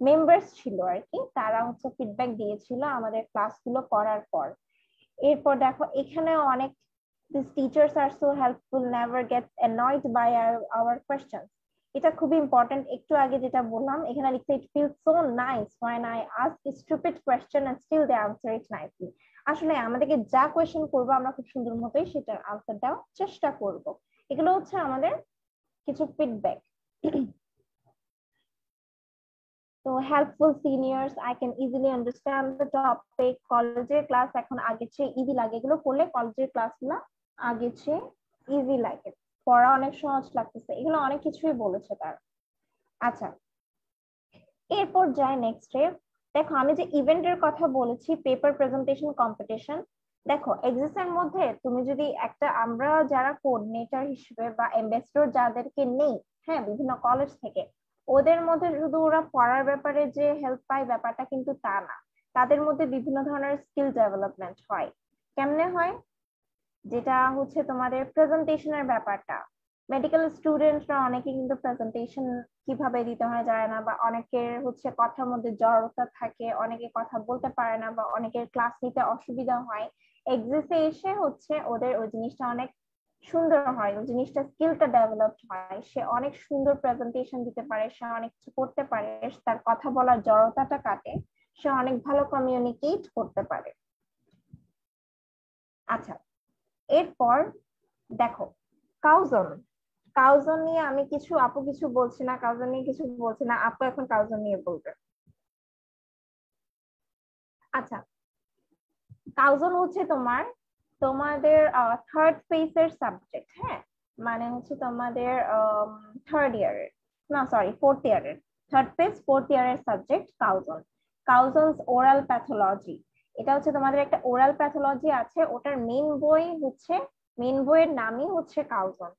members ছিল আর কি তারা হচ্ছে feedback দিয়েছিল আমাদের ক্লাসগুলো করার পর এরপর দেখো এখানে অনেক these teachers are so helpful never get annoyed by our, our questions এটা খুবই ইম্পর্টেন্ট একটু আগে যেটা বললাম এখানে লিখতে it feel so nice one I ask stupid question and still they answer it nicely আসলে আমাদেরকে যা কোয়েশ্চেন করবো আমরা খুব সুন্দর মতোই সেটার আনসার দেওয়ার চেষ্টা করব এগুলো হচ্ছে আমাদের কিছু ফিডব্যাক *clears throat* তো helpful seniors I can easily understand the topic কলেজের ক্লাস এখন আগের চেয়ে ইজি লাগে এগুলো করলে কলেজের ক্লাসগুলো আগে চেয়ে ইজি লাগে পড়া অনেক সহজ লাগতেছে এগুলো অনেক কিছুই বলেছে তার আচ্ছা এরপর যায় নেক্সট দেখো আমি যে ইভেন্টের কথা বলেছি পেপার প্রেজেন্টেশন কম্পিটিশন দেখো এক্সিসের মধ্যে তুমি যদি একটা আমরা যারা কোর্ডিনেটর হিসেবে বা অ্যাম্বাসেডর যাদেরকে নেই হ্যাঁ বিভিন্ন কলেজ থেকে ওদের মধ্যে শুধু ওরা পড়ার ব্যাপারে যে হেল্প পায় ব্যাপারটা কিন্তু তা না তাদের মধ্যে বিভিন্ন ধরনের স্কিল ডেভেলপমেন্ট হয় কেমনে হয় যেটা হচ্ছে তোমাদের প্রেজেন্টেশনের ব্যাপারটা মেডিকেল স্টুডেন্টরা অনেকে কিন্তু প্রেজেন্টেশন কিভাবে দিতে হয় জানে না বা অনেকের হচ্ছে কথার মধ্যে জড়তা থাকে অনেকে কথা বলতে পারে না বা অনেকের ক্লাস নিতে অসুবিধা হয় এক্সেসে এসে হচ্ছে ওদের ওই জিনিসটা অনেক সুন্দর হয় ওই জিনিসটা স্কিলটা ডেভেলপড হয় সে অনেক সুন্দর প্রেজেন্টেশন দিতে পারে সে অনেক কিছু করতে পারে তার কথা বলার জড়তাটা কাটে সে অনেক ভালো কমিউনিকেট করতে পারে আচ্ছা এরপর দেখো কাউজন কাউজন নিয়ে আমি কিছু আপু কিছু বলছি না কাউজন নিয়ে কিছু বলছি না আপু এখন কাউজন নিয়ে বলবে আচ্ছা কাউজন হচ্ছে তোমার তোমাদের থার্ড ফেসের সাবজেক্ট হ্যাঁ মানে হচ্ছে তোমাদের থার্ড ইয়ারের না সরি ফোর্থ ইয়ারের থার্ড ফেস ফোর্থ ইয়ারের সাবজেক্ট কাউজন কাউজনস ওরাল প্যাথোলজি এটা হচ্ছে তোমাদের একটা ওরাল প্যাথোলজি আছে ওটার মেন বই হচ্ছে মেন বইয়ের নামই হচ্ছে কাউজন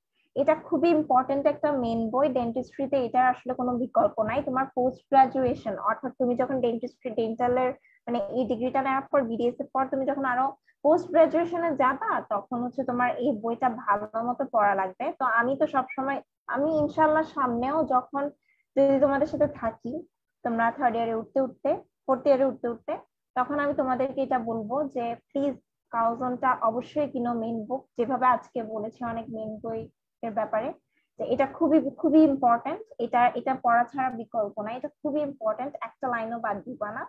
এটা খুবই ইম্পর্টেন্ট একটা মেন বই ডেন্টিস্ট্রিতে এটার আসলে কোনো বিকল্প নাই তোমার পোস্ট গ্রাজুয়েশন অর্থাৎ তুমি যখন ডেন্টিস্ট্রি ডেন্টালের মানে এই ডিগ্রিটা নেওয়ার পর বিডিএস এর পর তুমি যখন আরো পোস্ট গ্রাজুয়েশনে যাবা তখন হচ্ছে তোমার এই বইটা ভালো মতো পড়া লাগবে তো আমি তো সবসময় আমি ইনশাল্লাহ সামনেও যখন যদি তোমাদের সাথে থাকি তোমরা থার্ড ইয়ারে উঠতে উঠতে ফোর্থ ইয়ারে উঠতে উঠতে তখন আমি তোমাদেরকে এটা বলবো যে প্লিজ কাউজনটা অবশ্যই কিনো মেন বুক যেভাবে আজকে বলেছে অনেক মেন বই এর ব্যাপারে যে এটা খুবই খুবই ইম্পর্টেন্ট এটা এটা পড়া ছাড়া বিকল্প না এটা খুবই ইম্পর্টেন্ট একটা লাইনও বাদ দিবা না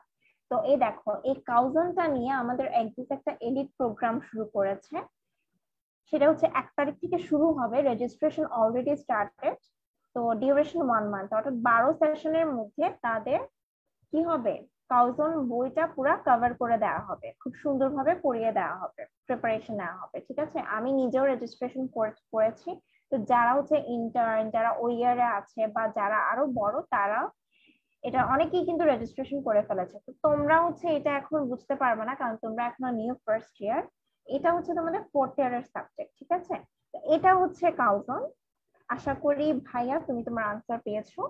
তো এই দেখো এই কাউজনটা নিয়ে আমাদের এক্সিস একটা এডিট প্রোগ্রাম শুরু করেছে সেটা হচ্ছে এক তারিখ থেকে শুরু হবে রেজিস্ট্রেশন অলরেডি স্টার্টেড তো ডিউরেশন ওয়ান মান্থ অর্থাৎ বারো সেশনের মধ্যে তাদের কি হবে কাউজন বইটা পুরা কভার করে দেওয়া হবে খুব সুন্দরভাবে পড়িয়ে দেওয়া হবে প্রিপারেশন নেওয়া হবে ঠিক আছে আমি নিজেও রেজিস্ট্রেশন করেছি তো যারা হচ্ছে ইন্টার্ন যারা ওই ইয়ারে আছে বা যারা আরো বড় তারা এটা অনেকেই কিন্তু রেজিস্ট্রেশন করে ফেলেছে তো তোমরা হচ্ছে এটা এখন বুঝতে পারবে না কারণ তোমরা এখনো নিউ ফার্স্ট ইয়ার এটা হচ্ছে তোমাদের ফোর্থ ইয়ারের সাবজেক্ট ঠিক আছে এটা হচ্ছে কাউজন আশা করি ভাইয়া তুমি তোমার আনসার পেয়েছো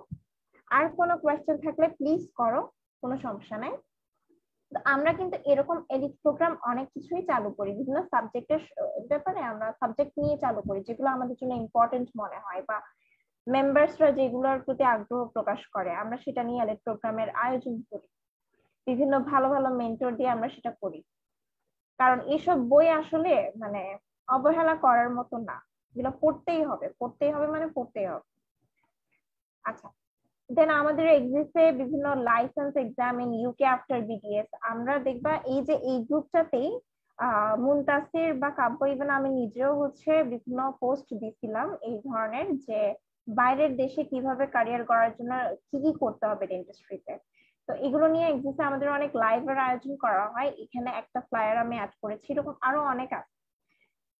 আর কোনো কোয়েশ্চেন থাকলে প্লিজ করো কোনো সমস্যা নাই আমরা কিন্তু এরকম এডিট প্রোগ্রাম অনেক কিছুই চালু করি বিভিন্ন সাবজেক্টের ব্যাপারে আমরা সাবজেক্ট নিয়ে চালু করি যেগুলো আমাদের জন্য ইম্পর্টেন্ট মনে হয় বা মেম্বার্সরা যেগুলোর প্রতি আগ্রহ প্রকাশ করে আমরা সেটা নিয়ে এডিট প্রোগ্রামের আয়োজন করি বিভিন্ন ভালো ভালো মেন্টর দিয়ে আমরা সেটা করি কারণ এইসব বই আসলে মানে অবহেলা করার মতো না এগুলো পড়তেই হবে পড়তেই হবে মানে পড়তেই হবে আচ্ছা দেন আমাদের এক্সিস্টে বিভিন্ন license exam in UK after BDS আমরা দেখবা এই যে এই গ্রুপটাতেই মুনতাসির বা কাব্য ইভেন আমি নিজেও হচ্ছে বিভিন্ন পোস্ট দিছিলাম এই ধরনের যে বাইরের দেশে কিভাবে ক্যারিয়ার করার জন্য কি কি করতে হবে ইন্ডাস্ট্রিতে তো এগুলো নিয়ে এক্সিস্টে আমাদের অনেক লাইভের আয়োজন করা হয় এখানে একটা ফ্লায়ার আমি অ্যাড করেছি এরকম আরো অনেক আছে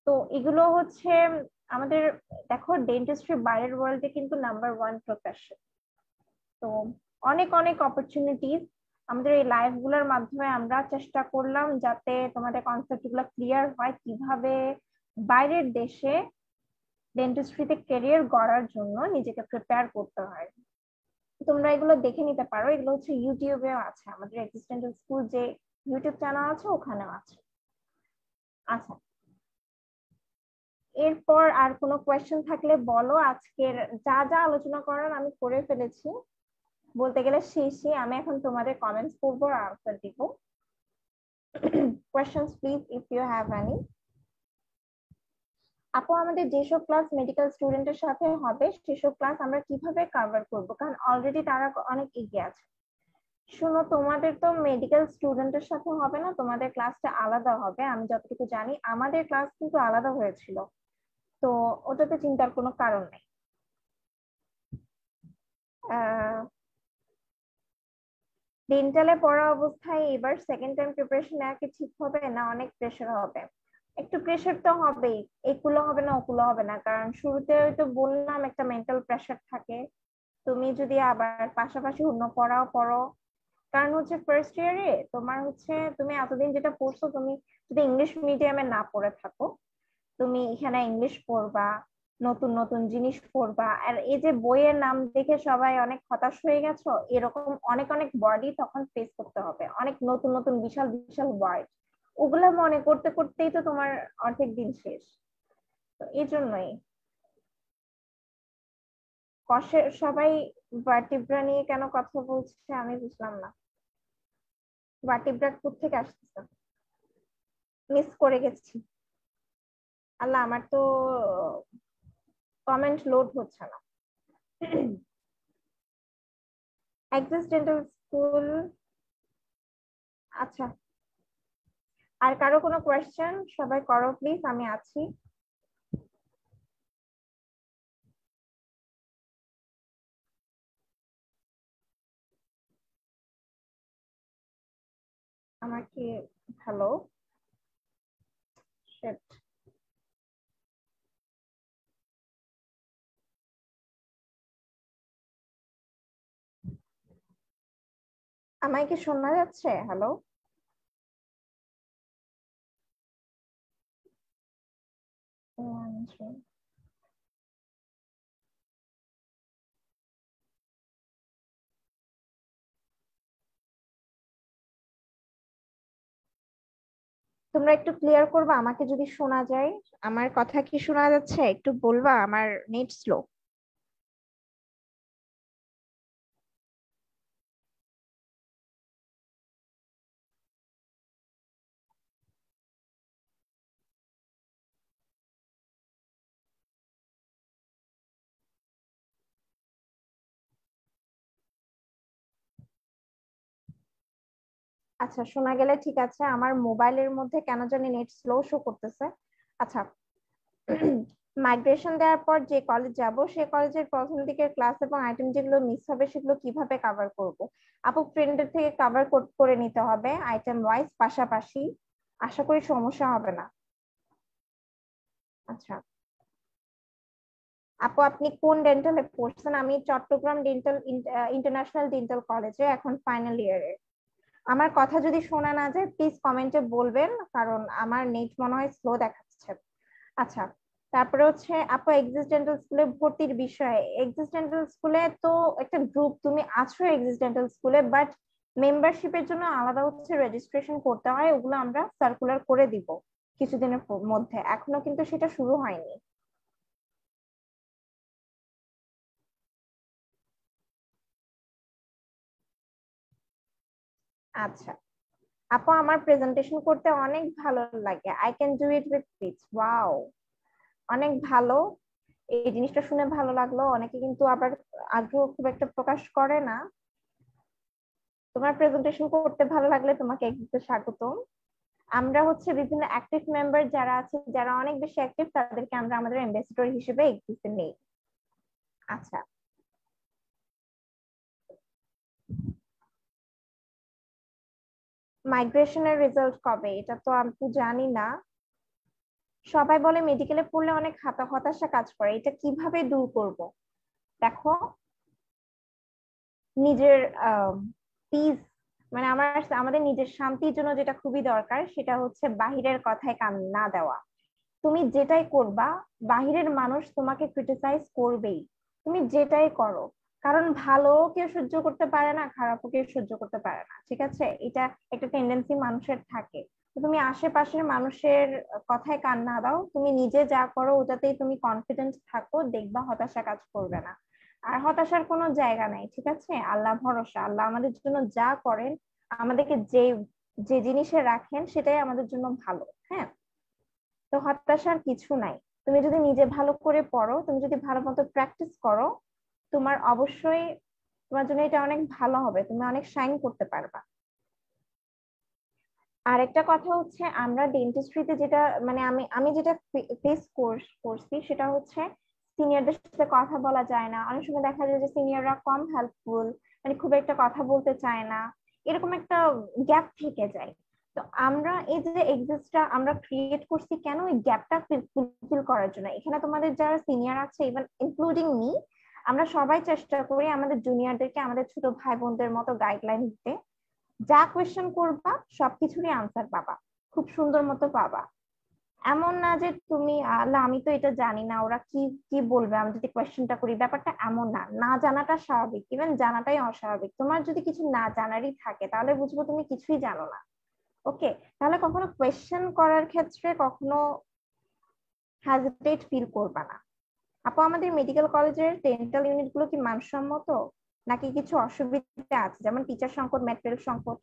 তো এগুলো হচ্ছে আমাদের দেখো ডেন্টিস্ট্রি বাইরের ওয়ার্ল্ডে কিন্তু নাম্বার ওয়ান প্রফেশন তো অনেক অনেক অপরচুনিটিস আমাদের এই লাইভগুলোর মাধ্যমে আমরা চেষ্টা করলাম যাতে তোমাদের কনসেপ্ট গুলো ক্লিয়ার হয় কিভাবে বাইরের দেশে ডেন্টিস্ট্রিতে কেরিয়ার গড়ার জন্য নিজেকে প্রিপেয়ার করতে হয় তোমরা এগুলো দেখে নিতে পারো এগুলো হচ্ছে ইউটিউবেও আছে আমাদের এক্সিস্টেন্ট স্কুল যে ইউটিউব চ্যানেল আছে ওখানেও আছে আচ্ছা এরপর আর কোনো কোয়েশ্চেন থাকলে বলো আজকের যা যা আলোচনা করার আমি করে ফেলেছি বলতে গেলে শেষে আমি এখন তোমাদের কমেন্টস করব আর আনসার দিব questions please if you have any আপু আমাদের যেসব ক্লাস মেডিকেল স্টুডেন্টের সাথে হবে সেসব ক্লাস আমরা কিভাবে কভার করব কারণ অলরেডি তারা অনেক এগিয়ে আছে শোনো তোমাদের তো মেডিকেল স্টুডেন্টের সাথে হবে না তোমাদের ক্লাসটা আলাদা হবে আমি যতটুকু জানি আমাদের ক্লাস কিন্তু আলাদা হয়েছিল তো ওটাতে চিন্তার কোনো কারণ নেই ডিনটালে পড়া অবস্থায় এবার সেকেন্ড টাইম প্রিপারেশন নেওয়া কি ঠিক হবে না অনেক প্রেশার হবে একটু প্রেশার তো হবেই এগুলো হবে না ওগুলো হবে না কারণ শুরুতে হয়তো বললাম একটা মেন্টাল প্রেশার থাকে তুমি যদি আবার পাশাপাশি অন্য পড়াও পড়ো কারণ হচ্ছে ফার্স্ট ইয়ারে তোমার হচ্ছে তুমি এতদিন যেটা পড়ছো তুমি যদি ইংলিশ মিডিয়ামে না পড়ে থাকো তুমি এখানে ইংলিশ পড়বা নতুন নতুন জিনিস পড়বা আর এই যে বইয়ের নাম দেখে সবাই অনেক হতাশ হয়ে গেছো এরকম অনেক অনেক বডি তখন ফেস করতে হবে অনেক নতুন নতুন বিশাল বিশাল ওয়ার্ড ওগুলা মনে করতে করতেই তো তোমার অর্ধেক দিন শেষ তো এই জন্যই কষের সবাই বাটিব্রা নিয়ে কেন কথা বলছে আমি বুঝলাম না বাটিব্রা থেকে আসতেছে মিস করে গেছি আল্লাহ আমার তো কমেন্ট লোড হচ্ছে না এক্সিস্টেন্টাল স্কুল আচ্ছা আর কারো কোনো কোয়েশ্চেন সবাই করো প্লিজ আমি আছি আমাকে হ্যালো সেট আমায় কি শোনা যাচ্ছে হ্যালো তোমরা একটু ক্লিয়ার করবা আমাকে যদি শোনা যায় আমার কথা কি শোনা যাচ্ছে একটু বলবা আমার নেট স্লো আচ্ছা শোনা গেলে ঠিক আছে আমার মোবাইলের মধ্যে কেন জানি নেট স্লো শো করতেছে আচ্ছা মাইগ্রেশন দেওয়ার পর যে কলেজ যাব সে কলেজের প্রথম দিকের ক্লাস এবং আইটেম যেগুলো মিস হবে সেগুলো কিভাবে কভার করব আপু ফ্রেন্ডের থেকে কভার করে নিতে হবে আইটেম ওয়াইজ পাশাপাশি আশা করি সমস্যা হবে না আচ্ছা আপু আপনি কোন ডেন্টালে পড়ছেন আমি চট্টগ্রাম ডেন্টাল ইন্টারন্যাশনাল ডেন্টাল কলেজে এখন ফাইনাল ইয়ারে আমার কথা যদি শোনা না যায় প্লিজ কমেন্টে বলবেন কারণ আমার নেট মনে হয় স্লো দেখাচ্ছে আচ্ছা তারপরে হচ্ছে আপু এক্সিস্টেন্টাল স্কুলে ভর্তির বিষয়ে এক্সিস্টেন্টাল স্কুলে তো একটা গ্রুপ তুমি আছো এক্সিস্টেন্টাল স্কুলে বাট মেম্বারশিপের জন্য আলাদা হচ্ছে রেজিস্ট্রেশন করতে হয় ওগুলো আমরা সার্কুলার করে দিব কিছুদিনের মধ্যে এখনো কিন্তু সেটা শুরু হয়নি আচ্ছা আপু আমার প্রেজেন্টেশন করতে অনেক ভালো লাগে I can do it with pitch wow অনেক ভালো এই জিনিসটা শুনে ভালো লাগলো অনেকে কিন্তু আবার আগ্রহ খুব একটা প্রকাশ করে না তোমার প্রেজেন্টেশন করতে ভালো লাগলে তোমাকে একদিকে স্বাগতম আমরা হচ্ছে বিভিন্ন অ্যাক্টিভ মেম্বার যারা আছে যারা অনেক বেশি অ্যাক্টিভ তাদেরকে আমরা আমাদের অ্যাম্বাসেডর হিসেবে একদিকে নেই আচ্ছা মাইগ্রেশনের রেজাল্ট কবে এটা তো আমি জানি না সবাই বলে মেডিকেলে পড়লে অনেক হতাশা কাজ করে এটা কিভাবে দূর করব দেখো নিজের পিস মানে আমার আমাদের নিজের শান্তির জন্য যেটা খুবই দরকার সেটা হচ্ছে বাহিরের কথায় কান না দেওয়া তুমি যেটাই করবা বাহিরের মানুষ তোমাকে ক্রিটিসাইজ করবেই তুমি যেটাই করো কারণ ভালো কেউ সহ্য করতে পারে না খারাপও কেউ সহ্য করতে পারে না ঠিক আছে এটা একটা টেন্ডেন্সি মানুষের থাকে তুমি আশেপাশের মানুষের কথায় কান না দাও তুমি নিজে যা করো ওটাতেই তুমি কনফিডেন্ট থাকো দেখবা হতাশা কাজ করবে না আর হতাশার কোনো জায়গা নাই ঠিক আছে আল্লাহ ভরসা আল্লাহ আমাদের জন্য যা করেন আমাদেরকে যে যে জিনিসে রাখেন সেটাই আমাদের জন্য ভালো হ্যাঁ তো হতাশার কিছু নাই তুমি যদি নিজে ভালো করে পড়ো তুমি যদি ভালো মতো প্র্যাকটিস করো তোমার অবশ্যই তোমার জন্য এটা অনেক ভালো হবে তুমি অনেক শাইন করতে পারবা আরেকটা কথা হচ্ছে আমরা ডেন্টিস্ট্রিতে যেটা মানে আমি আমি যেটা ফেস কোর্স করছি সেটা হচ্ছে সিনিয়রদের সাথে কথা বলা যায় না অনেক সময় দেখা যায় যে সিনিয়ররা কম হেল্পফুল মানে খুব একটা কথা বলতে চায় না এরকম একটা গ্যাপ থেকে যায় তো আমরা এই যে এক্সিস্টটা আমরা ক্রিয়েট করছি কেন এই গ্যাপটা ফিল করার জন্য এখানে তোমাদের যারা সিনিয়র আছে ইভেন ইনক্লুডিং মি আমরা সবাই চেষ্টা করি আমাদের জুনিয়রদেরকে আমাদের ছোট ভাই বোনদের মতো গাইডলাইন দিতে যা কোয়েশ্চেন করবা সবকিছুরই আনসার পাবা খুব সুন্দর মতো পাবা এমন না যে তুমি আমি তো এটা জানি না ওরা কি কি বলবে আমি যদি কোয়েশ্চেনটা করি ব্যাপারটা এমন না না জানাটা স্বাভাবিক ইভেন জানাটাই অস্বাভাবিক তোমার যদি কিছু না জানারই থাকে তাহলে বুঝবো তুমি কিছুই জানো না ওকে তাহলে কখনো কোয়েশ্চেন করার ক্ষেত্রে কখনো হ্যাজিটেট ফিল করবা না আপু আমাদের মেডিকেল কলেজের ডেন্টাল গুলো কি মানসম্মত নাকি কিছু অসুবিধা আছে যেমন টিচার সংকট ম্যাটেরিয়াল সংকট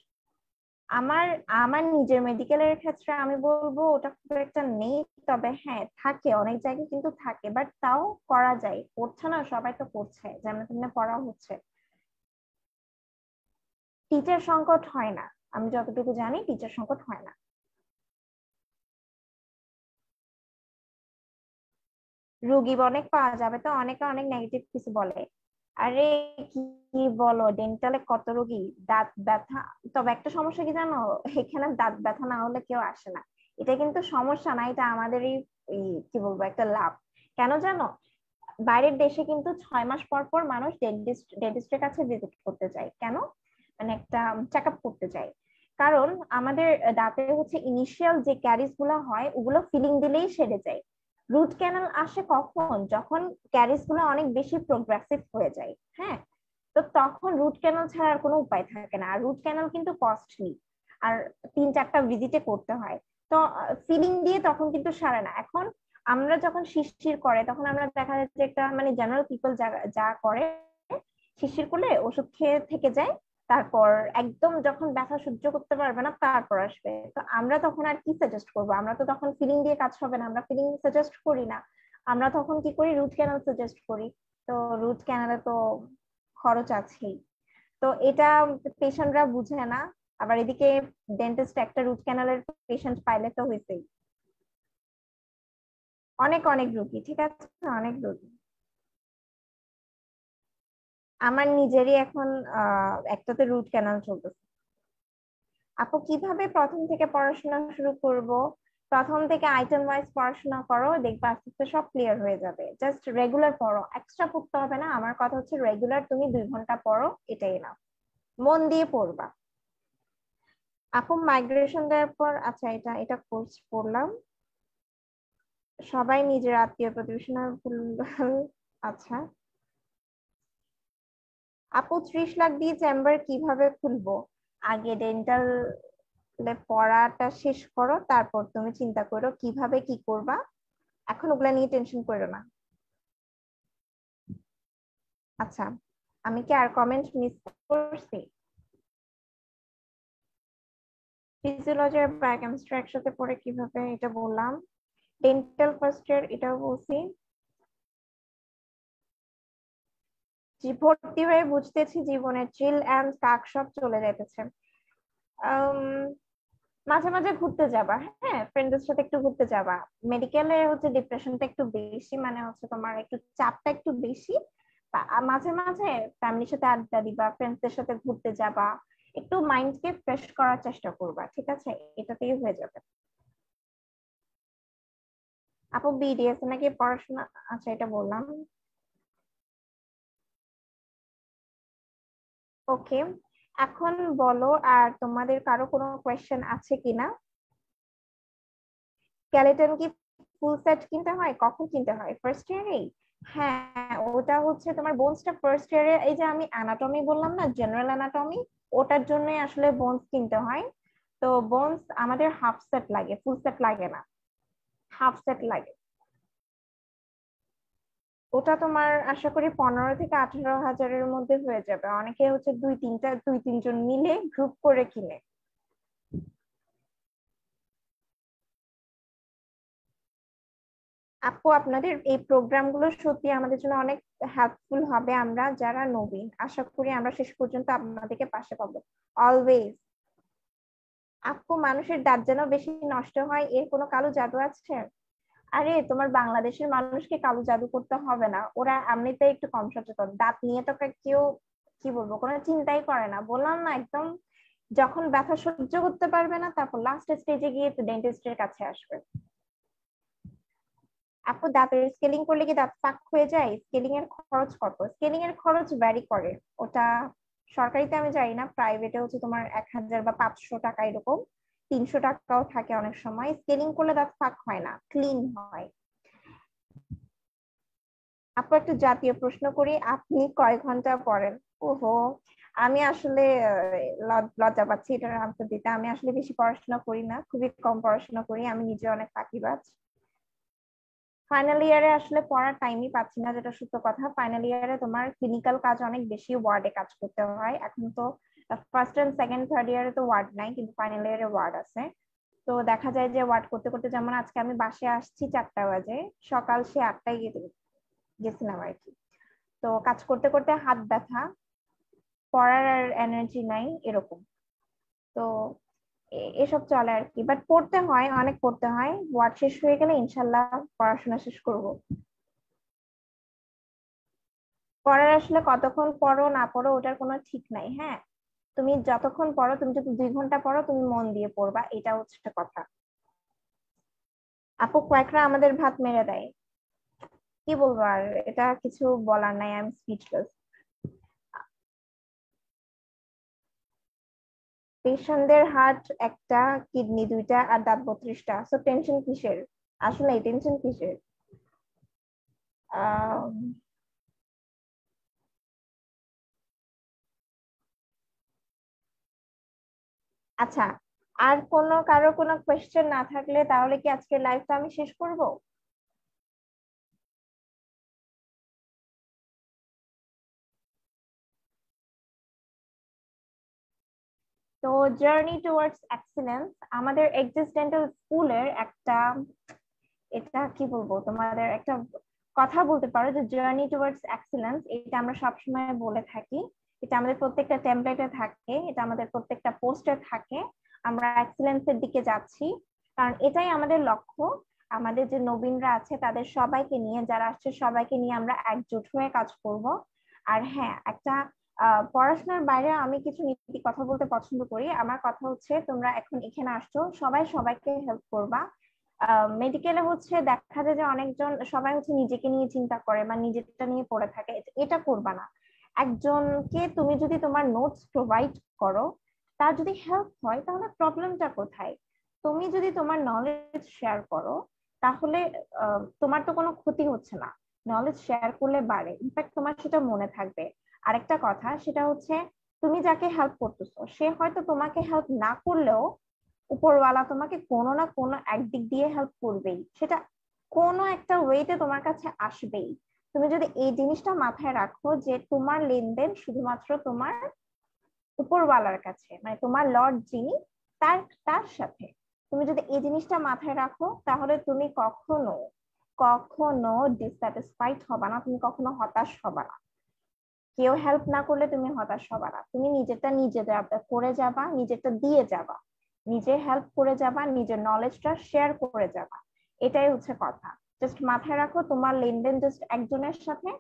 আমার আমার নিজের মেডিকেলের ক্ষেত্রে আমি বলবো ওটা খুব একটা নেই তবে হ্যাঁ থাকে অনেক জায়গায় কিন্তু থাকে বাট তাও করা যায় করছে না সবাই তো করছে যেমন তেমনি পড়া হচ্ছে টিচার সংকট হয় না আমি যতটুকু জানি টিচার সংকট হয় না রুগী অনেক পাওয়া যাবে তো অনেকে অনেক নেগেটিভ কিছু বলে আরে কি বলো ডেন্টালে কত রোগী দাঁত ব্যথা তবে একটা সমস্যা কি জানো এখানে দাঁত ব্যথা না হলে কেউ আসে না এটা কিন্তু সমস্যা না এটা আমাদেরই কি বলবো একটা লাভ কেন জানো বাইরের দেশে কিন্তু ছয় মাস পর পর মানুষ ডেন্টিস্ট ডেন্টিস্টের কাছে ভিজিট করতে যায় কেন মানে একটা চেক আপ করতে যায় কারণ আমাদের দাঁতে হচ্ছে ইনিশিয়াল যে ক্যারিজ গুলো হয় ওগুলো ফিলিং দিলেই সেরে যায় রুট ক্যানাল আসে কখন যখন ক্যারিস গুলো অনেক বেশি প্রোগ্রেসিভ হয়ে যায় হ্যাঁ তো তখন রুট ক্যানাল ছাড়া আর কোনো উপায় থাকে না আর রুট ক্যানাল কিন্তু কস্টলি আর তিন চারটা ভিজিটে করতে হয় তো ফিলিং দিয়ে তখন কিন্তু সারে না এখন আমরা যখন শিশির করে তখন আমরা দেখা যাচ্ছে একটা মানে জেনারেল পিপল যা যা করে শিশির করলে ওষুধ খেয়ে থেকে যায় তারপর একদম যখন ব্যথা সহ্য করতে পারবে না তারপর আসবে তো আমরা তখন আর কি সাজেস্ট করবো আমরা তো তখন ফিলিং দিয়ে কাজ হবে না আমরা ফিলিং সাজেস্ট করি না আমরা তখন কি করি রুট ক্যানাল সাজেস্ট করি তো রুট ক্যানালে তো খরচ আছেই তো এটা পেশেন্টরা বুঝে না আবার এদিকে ডেন্টিস্ট একটা রুট ক্যানালের পেশেন্ট পাইলে তো হয়েছেই অনেক অনেক রুগী ঠিক আছে অনেক রুগী আমার নিজেরই এখন একটাতে রুট ক্যানাল চলতেছে আপু কিভাবে প্রথম থেকে পড়াশোনা শুরু করব প্রথম থেকে আইটেম ওয়াইজ পড়াশোনা করো দেখবে আস্তে আস্তে সব ক্লিয়ার হয়ে যাবে জাস্ট রেগুলার পড়ো এক্সট্রা পড়তে হবে না আমার কথা হচ্ছে রেগুলার তুমি দুই ঘন্টা পড়ো এটাই না মন দিয়ে পড়বা আপু মাইগ্রেশন দেওয়ার পর আচ্ছা এটা এটা কোর্স পড়লাম সবাই নিজের আত্মীয় প্রতিবেশনা আচ্ছা আপু ত্রিশ লাখ দিয়ে চেম্বার কিভাবে খুলবো আগে ডেন্টাল পড়াটা শেষ করো তারপর তুমি চিন্তা করো কিভাবে কি করবা এখন ওগুলা নিয়ে টেনশন করো না আচ্ছা আমি কি আর কমেন্ট মিস করছি ফিজিওলজি আর বায়োকেমিস্ট্রি একসাথে পড়ে কিভাবে এটা বললাম ডেন্টাল ফার্স্ট ইয়ার এটাও বলছি ভর্তি হয়ে বুঝতেছি জীবনের চিল অ্যান্ড কাক সব চলে যাইতেছে মাঝে মাঝে ঘুরতে যাবা হ্যাঁ ফ্রেন্ডদের সাথে একটু ঘুরতে যাবা মেডিকেলে হচ্ছে ডিপ্রেশনটা একটু বেশি মানে হচ্ছে তোমার একটু চাপটা একটু বেশি মাঝে মাঝে ফ্যামিলির সাথে আড্ডা দিবা ফ্রেন্ডসদের সাথে ঘুরতে যাবা একটু মাইন্ডকে ফ্রেশ করার চেষ্টা করবা ঠিক আছে এটাতেই হয়ে যাবে আপু বিডিএস নাকি পড়াশোনা আচ্ছা এটা বললাম ওকে এখন বলো আর তোমাদের কারো কোনো কোয়েশ্চেন আছে কিনা স্কেলেটন কি ফুল সেট কিনতে হয় কখন কিনতে হয় ফার্স্ট ইয়ারেই হ্যাঁ ওটা হচ্ছে তোমার বোনসটা ফার্স্ট ইয়ারে এই যে আমি অ্যানাটমি বললাম না জেনারেল অ্যানাটমি ওটার জন্যই আসলে বোনস কিনতে হয় তো বোনস আমাদের হাফ সেট লাগে ফুল সেট লাগে না হাফ সেট লাগে ওটা তোমার আশা করি পনেরো থেকে আঠারো হাজারের মধ্যে হয়ে যাবে অনেকে হচ্ছে দুই তিনটা দুই তিনজন মিলে গ্রুপ করে কিনে আপু আপনাদের এই প্রোগ্রামগুলো সত্যি আমাদের জন্য অনেক হেল্পফুল হবে আমরা যারা নবীন আশা করি আমরা শেষ পর্যন্ত আপনাদেরকে পাশে পাবো অলওয়েজ আপু মানুষের দাঁত যেন বেশি নষ্ট হয় এর কোনো কালো জাদু আছে আরে তোমার বাংলাদেশের মানুষকে কালো জাদু করতে হবে না ওরা এমনিতে একটু কম সচেতন দাঁত নিয়ে তো কেউ কি বলবো কোনো চিন্তাই করে না বললাম না একদম যখন ব্যথা সহ্য করতে পারবে না তারপর লাস্ট স্টেজে গিয়ে তো ডেন্টিস্টের কাছে আসবে আপু দাঁতের স্কেলিং করলে কি দাঁত ফাঁক হয়ে যায় স্কেলিং এর খরচ কত স্কেলিং এর খরচ ভ্যারি করে ওটা সরকারিতে আমি জানি না প্রাইভেটে হচ্ছে তোমার এক হাজার বা পাঁচশো টাকা এরকম তিনশো টাকাও থাকে অনেক সময় স্কেলিং করলে দাঁত ফাঁক হয় না ক্লিন হয় আপু একটা জাতীয় প্রশ্ন করি আপনি কয় ঘন্টা পড়েন ওহো আমি আসলে লজ্জা পাচ্ছি এটার আনসার দিতে আমি আসলে বেশি পড়াশোনা করি না খুবই কম পড়াশোনা করি আমি নিজে অনেক ফাঁকিবাজ ফাইনাল ইয়ারে আসলে পড়ার টাইমই পাচ্ছি না যেটা সত্য কথা ফাইনাল ইয়ারে তোমার ক্লিনিক্যাল কাজ অনেক বেশি ওয়ার্ডে কাজ করতে হয় এখন তো ফার্স্ট এন্ড সেকেন্ড থার্ড ইয়ারে তো ওয়ার্ড নাই কিন্তু ফাইনাল ইয়ারে ওয়ার্ড আছে তো দেখা যায় যে ওয়ার্ড করতে করতে যেমন আজকে আমি বাসে আসছি চারটা বাজে সকাল সে আটটায় গিয়ে গেছিলাম আর কি তো কাজ করতে করতে হাত ব্যথা পড়ার আর এনার্জি নাই এরকম তো এসব চলে আর কি বাট পড়তে হয় অনেক পড়তে হয় ওয়ার্ড শেষ হয়ে গেলে ইনশাল্লাহ পড়াশোনা শেষ করব পড়ার আসলে কতক্ষণ পড়ো না পড়ো ওটার কোনো ঠিক নাই হ্যাঁ তুমি যতক্ষণ পড়ো তুমি যদি দুই ঘন্টা পড়ো তুমি মন দিয়ে পড়বা এটা হচ্ছে কথা আপু কয়েকরা আমাদের ভাত মেরে দেয় কি বলবো আর এটা কিছু বলার নাই আমি স্পিচলেস পেশেন্টদের হার্ট একটা কিডনি দুইটা আর দাঁত বত্রিশটা সো টেনশন কিসের আসলে টেনশন কিসের আহ আচ্ছা আর কোনো কারো কোনো কোয়েশ্চেন না থাকলে তাহলে কি আজকে লাইভটা আমি শেষ করব তো জার্নি টুয়ার্ডস এক্সিলেন্স আমাদের এক্সিস্টেন্টাল স্কুলের একটা এটা কি বলবো তোমাদের একটা কথা বলতে পারো যে জার্নি টুয়ার্ডস এক্সিলেন্স এটা আমরা সবসময় বলে থাকি এটা আমাদের প্রত্যেকটা টেমপ্লেটে থাকে এটা আমাদের প্রত্যেকটা পোস্টে থাকে আমরা এক্সেলেন্সের দিকে যাচ্ছি কারণ এটাই আমাদের লক্ষ্য আমাদের যে নবীনরা আছে তাদের সবাইকে নিয়ে যারা আসছে সবাইকে নিয়ে আমরা একজোট হয়ে কাজ করব আর হ্যাঁ একটা পড়াশোনার বাইরে আমি কিছু নীতি কথা বলতে পছন্দ করি আমার কথা হচ্ছে তোমরা এখন এখানে আসছো সবাই সবাইকে হেল্প করবা মেডিকেলে হচ্ছে দেখা যায় যে অনেকজন সবাই হচ্ছে নিজেকে নিয়ে চিন্তা করে বা নিজেরটা নিয়ে পড়ে থাকে এটা করবা না একজনকে তুমি যদি তোমার নোটস প্রোভাইড করো তার যদি হেল্প হয় তাহলে প্রবলেমটা কোথায় তুমি যদি তোমার নলেজ শেয়ার করো তাহলে তোমার তো কোনো ক্ষতি হচ্ছে না নলেজ শেয়ার করলে বাড়ে ইনফ্যাক্ট তোমার সেটা মনে থাকবে আরেকটা কথা সেটা হচ্ছে তুমি যাকে হেল্প করতেছো সে হয়তো তোমাকে হেল্প না করলেও উপরওয়ালা তোমাকে কোনো না কোনো একদিক দিয়ে হেল্প করবেই সেটা কোনো একটা ওয়েতে তোমার কাছে আসবেই তুমি যদি এই জিনিসটা মাথায় রাখো যে তোমার লেনদেন শুধুমাত্র তোমার উপরওয়ালার কাছে মানে তোমার লর্ড যিনি তার তার সাথে তুমি যদি এই জিনিসটা মাথায় রাখো তাহলে তুমি কখনো কখনো ডিসস্যাটিসফাইড হবে না তুমি কখনো হতাশ হবে না কেউ হেল্প না করলে তুমি হতাশ হবে না তুমি নিজেরটা নিজে করে যাবা নিজেরটা দিয়ে যাবা নিজে হেল্প করে যাবা নিজের নলেজটা শেয়ার করে যাবা এটাই হচ্ছে কথা জাস্ট মাথায় রাখো তোমার লেনদেন জাস্ট একজনের সাথে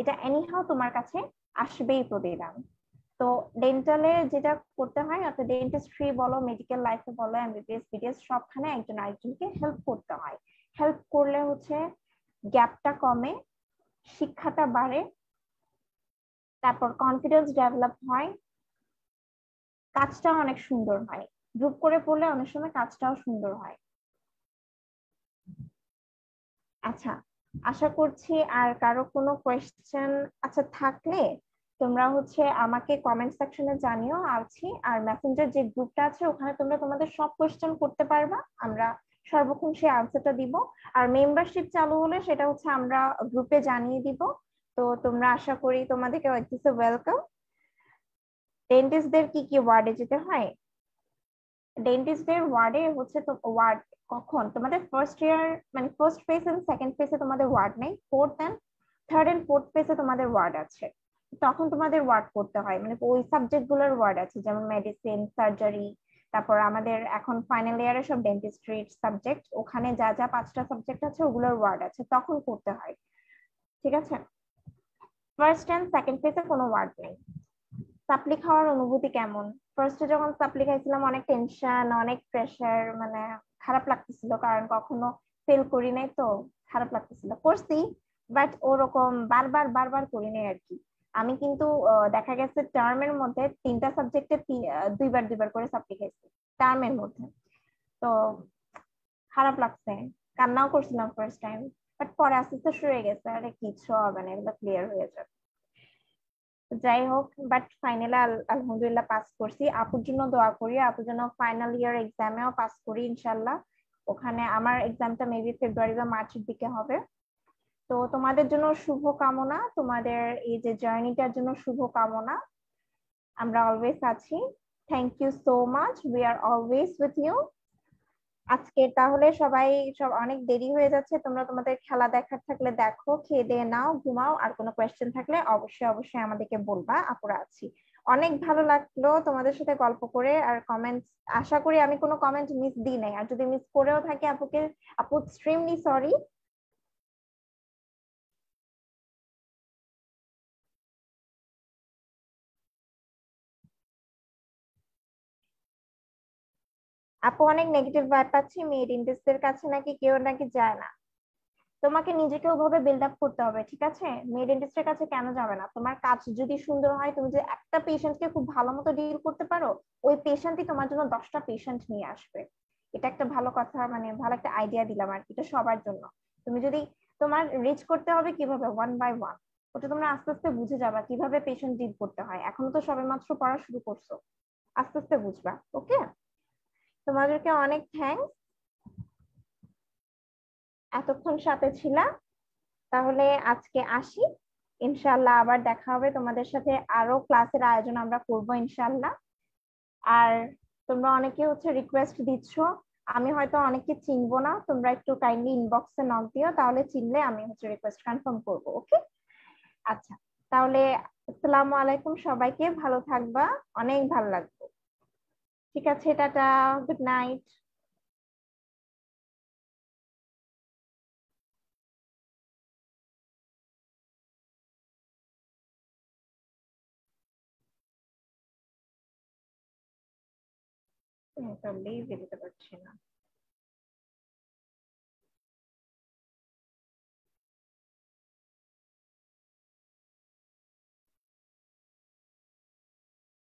এটা এনিহাও তোমার কাছে আসবেই প্রতিদান তো ডেন্টালে যেটা করতে হয় অর্থাৎ ডেন্টিস্ট্রি বলো মেডিকেল লাইফে বলো এমবিবিএস বিডিএস সবখানে একজন আরেকজনকে হেল্প করতে হয় হেল্প করলে হচ্ছে গ্যাপটা কমে শিক্ষাটা বাড়ে তারপর কনফিডেন্স ডেভেলপ হয় কাজটা অনেক সুন্দর হয় গ্রুপ করে পড়লে অনেক সময় কাজটাও সুন্দর হয় আচ্ছা আশা করছি আর কারো কোনো কোয়েশ্চেন আচ্ছা থাকলে তোমরা হচ্ছে আমাকে কমেন্ট সেকশনে জানিও আছি আর মেসেঞ্জার যে গ্রুপটা আছে ওখানে তোমরা তোমাদের সব কোয়েশ্চেন করতে পারবা আমরা সর্বক্ষণ সেই আনসারটা দিব আর মেম্বারশিপ চালু হলে সেটা হচ্ছে আমরা গ্রুপে জানিয়ে দিব তো তোমরা আশা করি তোমাদেরকে ওয়েলকাম ডেন্টিস্টদের কি কি ওয়ার্ডে যেতে হয় ডেন্টিস্টদের ওয়ার্ডে হচ্ছে তো ওয়ার্ড কখন তোমাদের ফার্স্ট ইয়ার মানে ফার্স্ট ফেজ এন্ড সেকেন্ড ফেজে তোমাদের ওয়ার্ড নেই fourth and third and fourth ফেজে তোমাদের ওয়ার্ড আছে তখন তোমাদের ওয়ার্ড করতে হয় মানে ওই সাবজেক্টগুলোর ওয়ার্ড আছে যেমন মেডিসিন সার্জারি তারপর আমাদের এখন ফাইনাল ইয়ারে সব ডেন্টিস্ট্রির সাবজেক্ট ওখানে যা যা পাঁচটা সাবজেক্ট আছে ওগুলোর ওয়ার্ড আছে তখন করতে হয় ঠিক আছে ফার্স্ট এন্ড সেকেন্ড ফেজে কোনো ওয়ার্ড নেই সাপ্লি খাওয়ার অনুভূতি কেমন ফার্স্টে যখন সাপ্লি খাইছিলাম অনেক টেনশন অনেক প্রেশার মানে খারাপ লাগতেছিল কারণ কখনো ফেল করি নাই তো খারাপ লাগতেছিল করছি বাট ওরকম বারবার বারবার করি নাই আর কি আমি কিন্তু দেখা গেছে টার্মের মধ্যে তিনটা সাবজেক্টে দুইবার দুইবার করে সাপ্লি খাইছি টার্মের মধ্যে তো খারাপ লাগছে কান্নাও করছিলাম ফার্স্ট টাইম বাট পরে আস্তে আস্তে শুয়ে গেছে আরে কিছু হবে না এগুলো ক্লিয়ার হয়ে যাবে যাই হোক বাট ফাইনালে আলহামদুলিল্লাহ পাস করছি আপুর জন্য দোয়া করি আপুর জন্য ফাইনাল ইয়ার এক্সামেও পাস করি ইনশাল্লাহ ওখানে আমার এক্সামটা মেবি ফেব্রুয়ারি বা মার্চের দিকে হবে তো তোমাদের জন্য শুভ কামনা তোমাদের এই যে জার্নিটার জন্য শুভ কামনা আমরা অলওয়েজ আছি thank you so much we are always with you আজকে তাহলে সবাই সব অনেক দেরি হয়ে যাচ্ছে তোমরা তোমাদের খেলা দেখার থাকলে দেখো খেয়ে দিয়ে নাও ঘুমাও আর কোনো কোয়েশ্চেন থাকলে অবশ্যই অবশ্যই আমাদেরকে বলবা আপুরা আছি অনেক ভালো লাগলো তোমাদের সাথে গল্প করে আর কমেন্ট আশা করি আমি কোনো কমেন্ট মিস দিই নাই আর যদি মিস করেও থাকি আপুকে আপু এক্সট্রিমলি সরি আপু অনেক নেগেটিভ ভাইব পাচ্ছি মেড ইন্ডাস্ট্রির কাছে নাকি কেউ নাকি যায় না তোমাকে নিজেকে ওভাবে বিল্ড আপ করতে হবে ঠিক আছে মেড ইন্ডাস্ট্রির কাছে কেন যাবে না তোমার কাজ যদি সুন্দর হয় তুমি যে একটা পেশেন্টকে খুব ভালো মতো ডিল করতে পারো ওই পেশেন্টই তোমার জন্য দশটা পেশেন্ট নিয়ে আসবে এটা একটা ভালো কথা মানে ভালো একটা আইডিয়া দিলাম আর এটা সবার জন্য তুমি যদি তোমার রিচ করতে হবে কিভাবে ওয়ান বাই ওয়ান ওটা তোমরা আস্তে আস্তে বুঝে যাবা কিভাবে পেশেন্ট ডিল করতে হয় এখনো তো সবে মাত্র পড়া শুরু করছো আস্তে আস্তে বুঝবা ওকে তোমাদেরকে অনেক থ্যাংক এতক্ষণ সাথে ছিলাম তাহলে আজকে আসি ইনশাল্লাহ আবার দেখা হবে তোমাদের সাথে আরো ক্লাসের আয়োজন আমরা করব ইনশাল্লাহ আর তোমরা অনেকে হচ্ছে রিকোয়েস্ট দিচ্ছ আমি হয়তো অনেককে চিনবো না তোমরা একটু কাইন্ডলি ইনবক্সে নক দিও তাহলে চিনলে আমি হচ্ছে রিকোয়েস্ট কনফার্ম করব ওকে আচ্ছা তাহলে আসসালামু আলাইকুম সবাইকে ভালো থাকবা অনেক ভালো লাগবে ঠিক আছে টাটা গুড নাইট তাহলেই বেরোতে পারছি না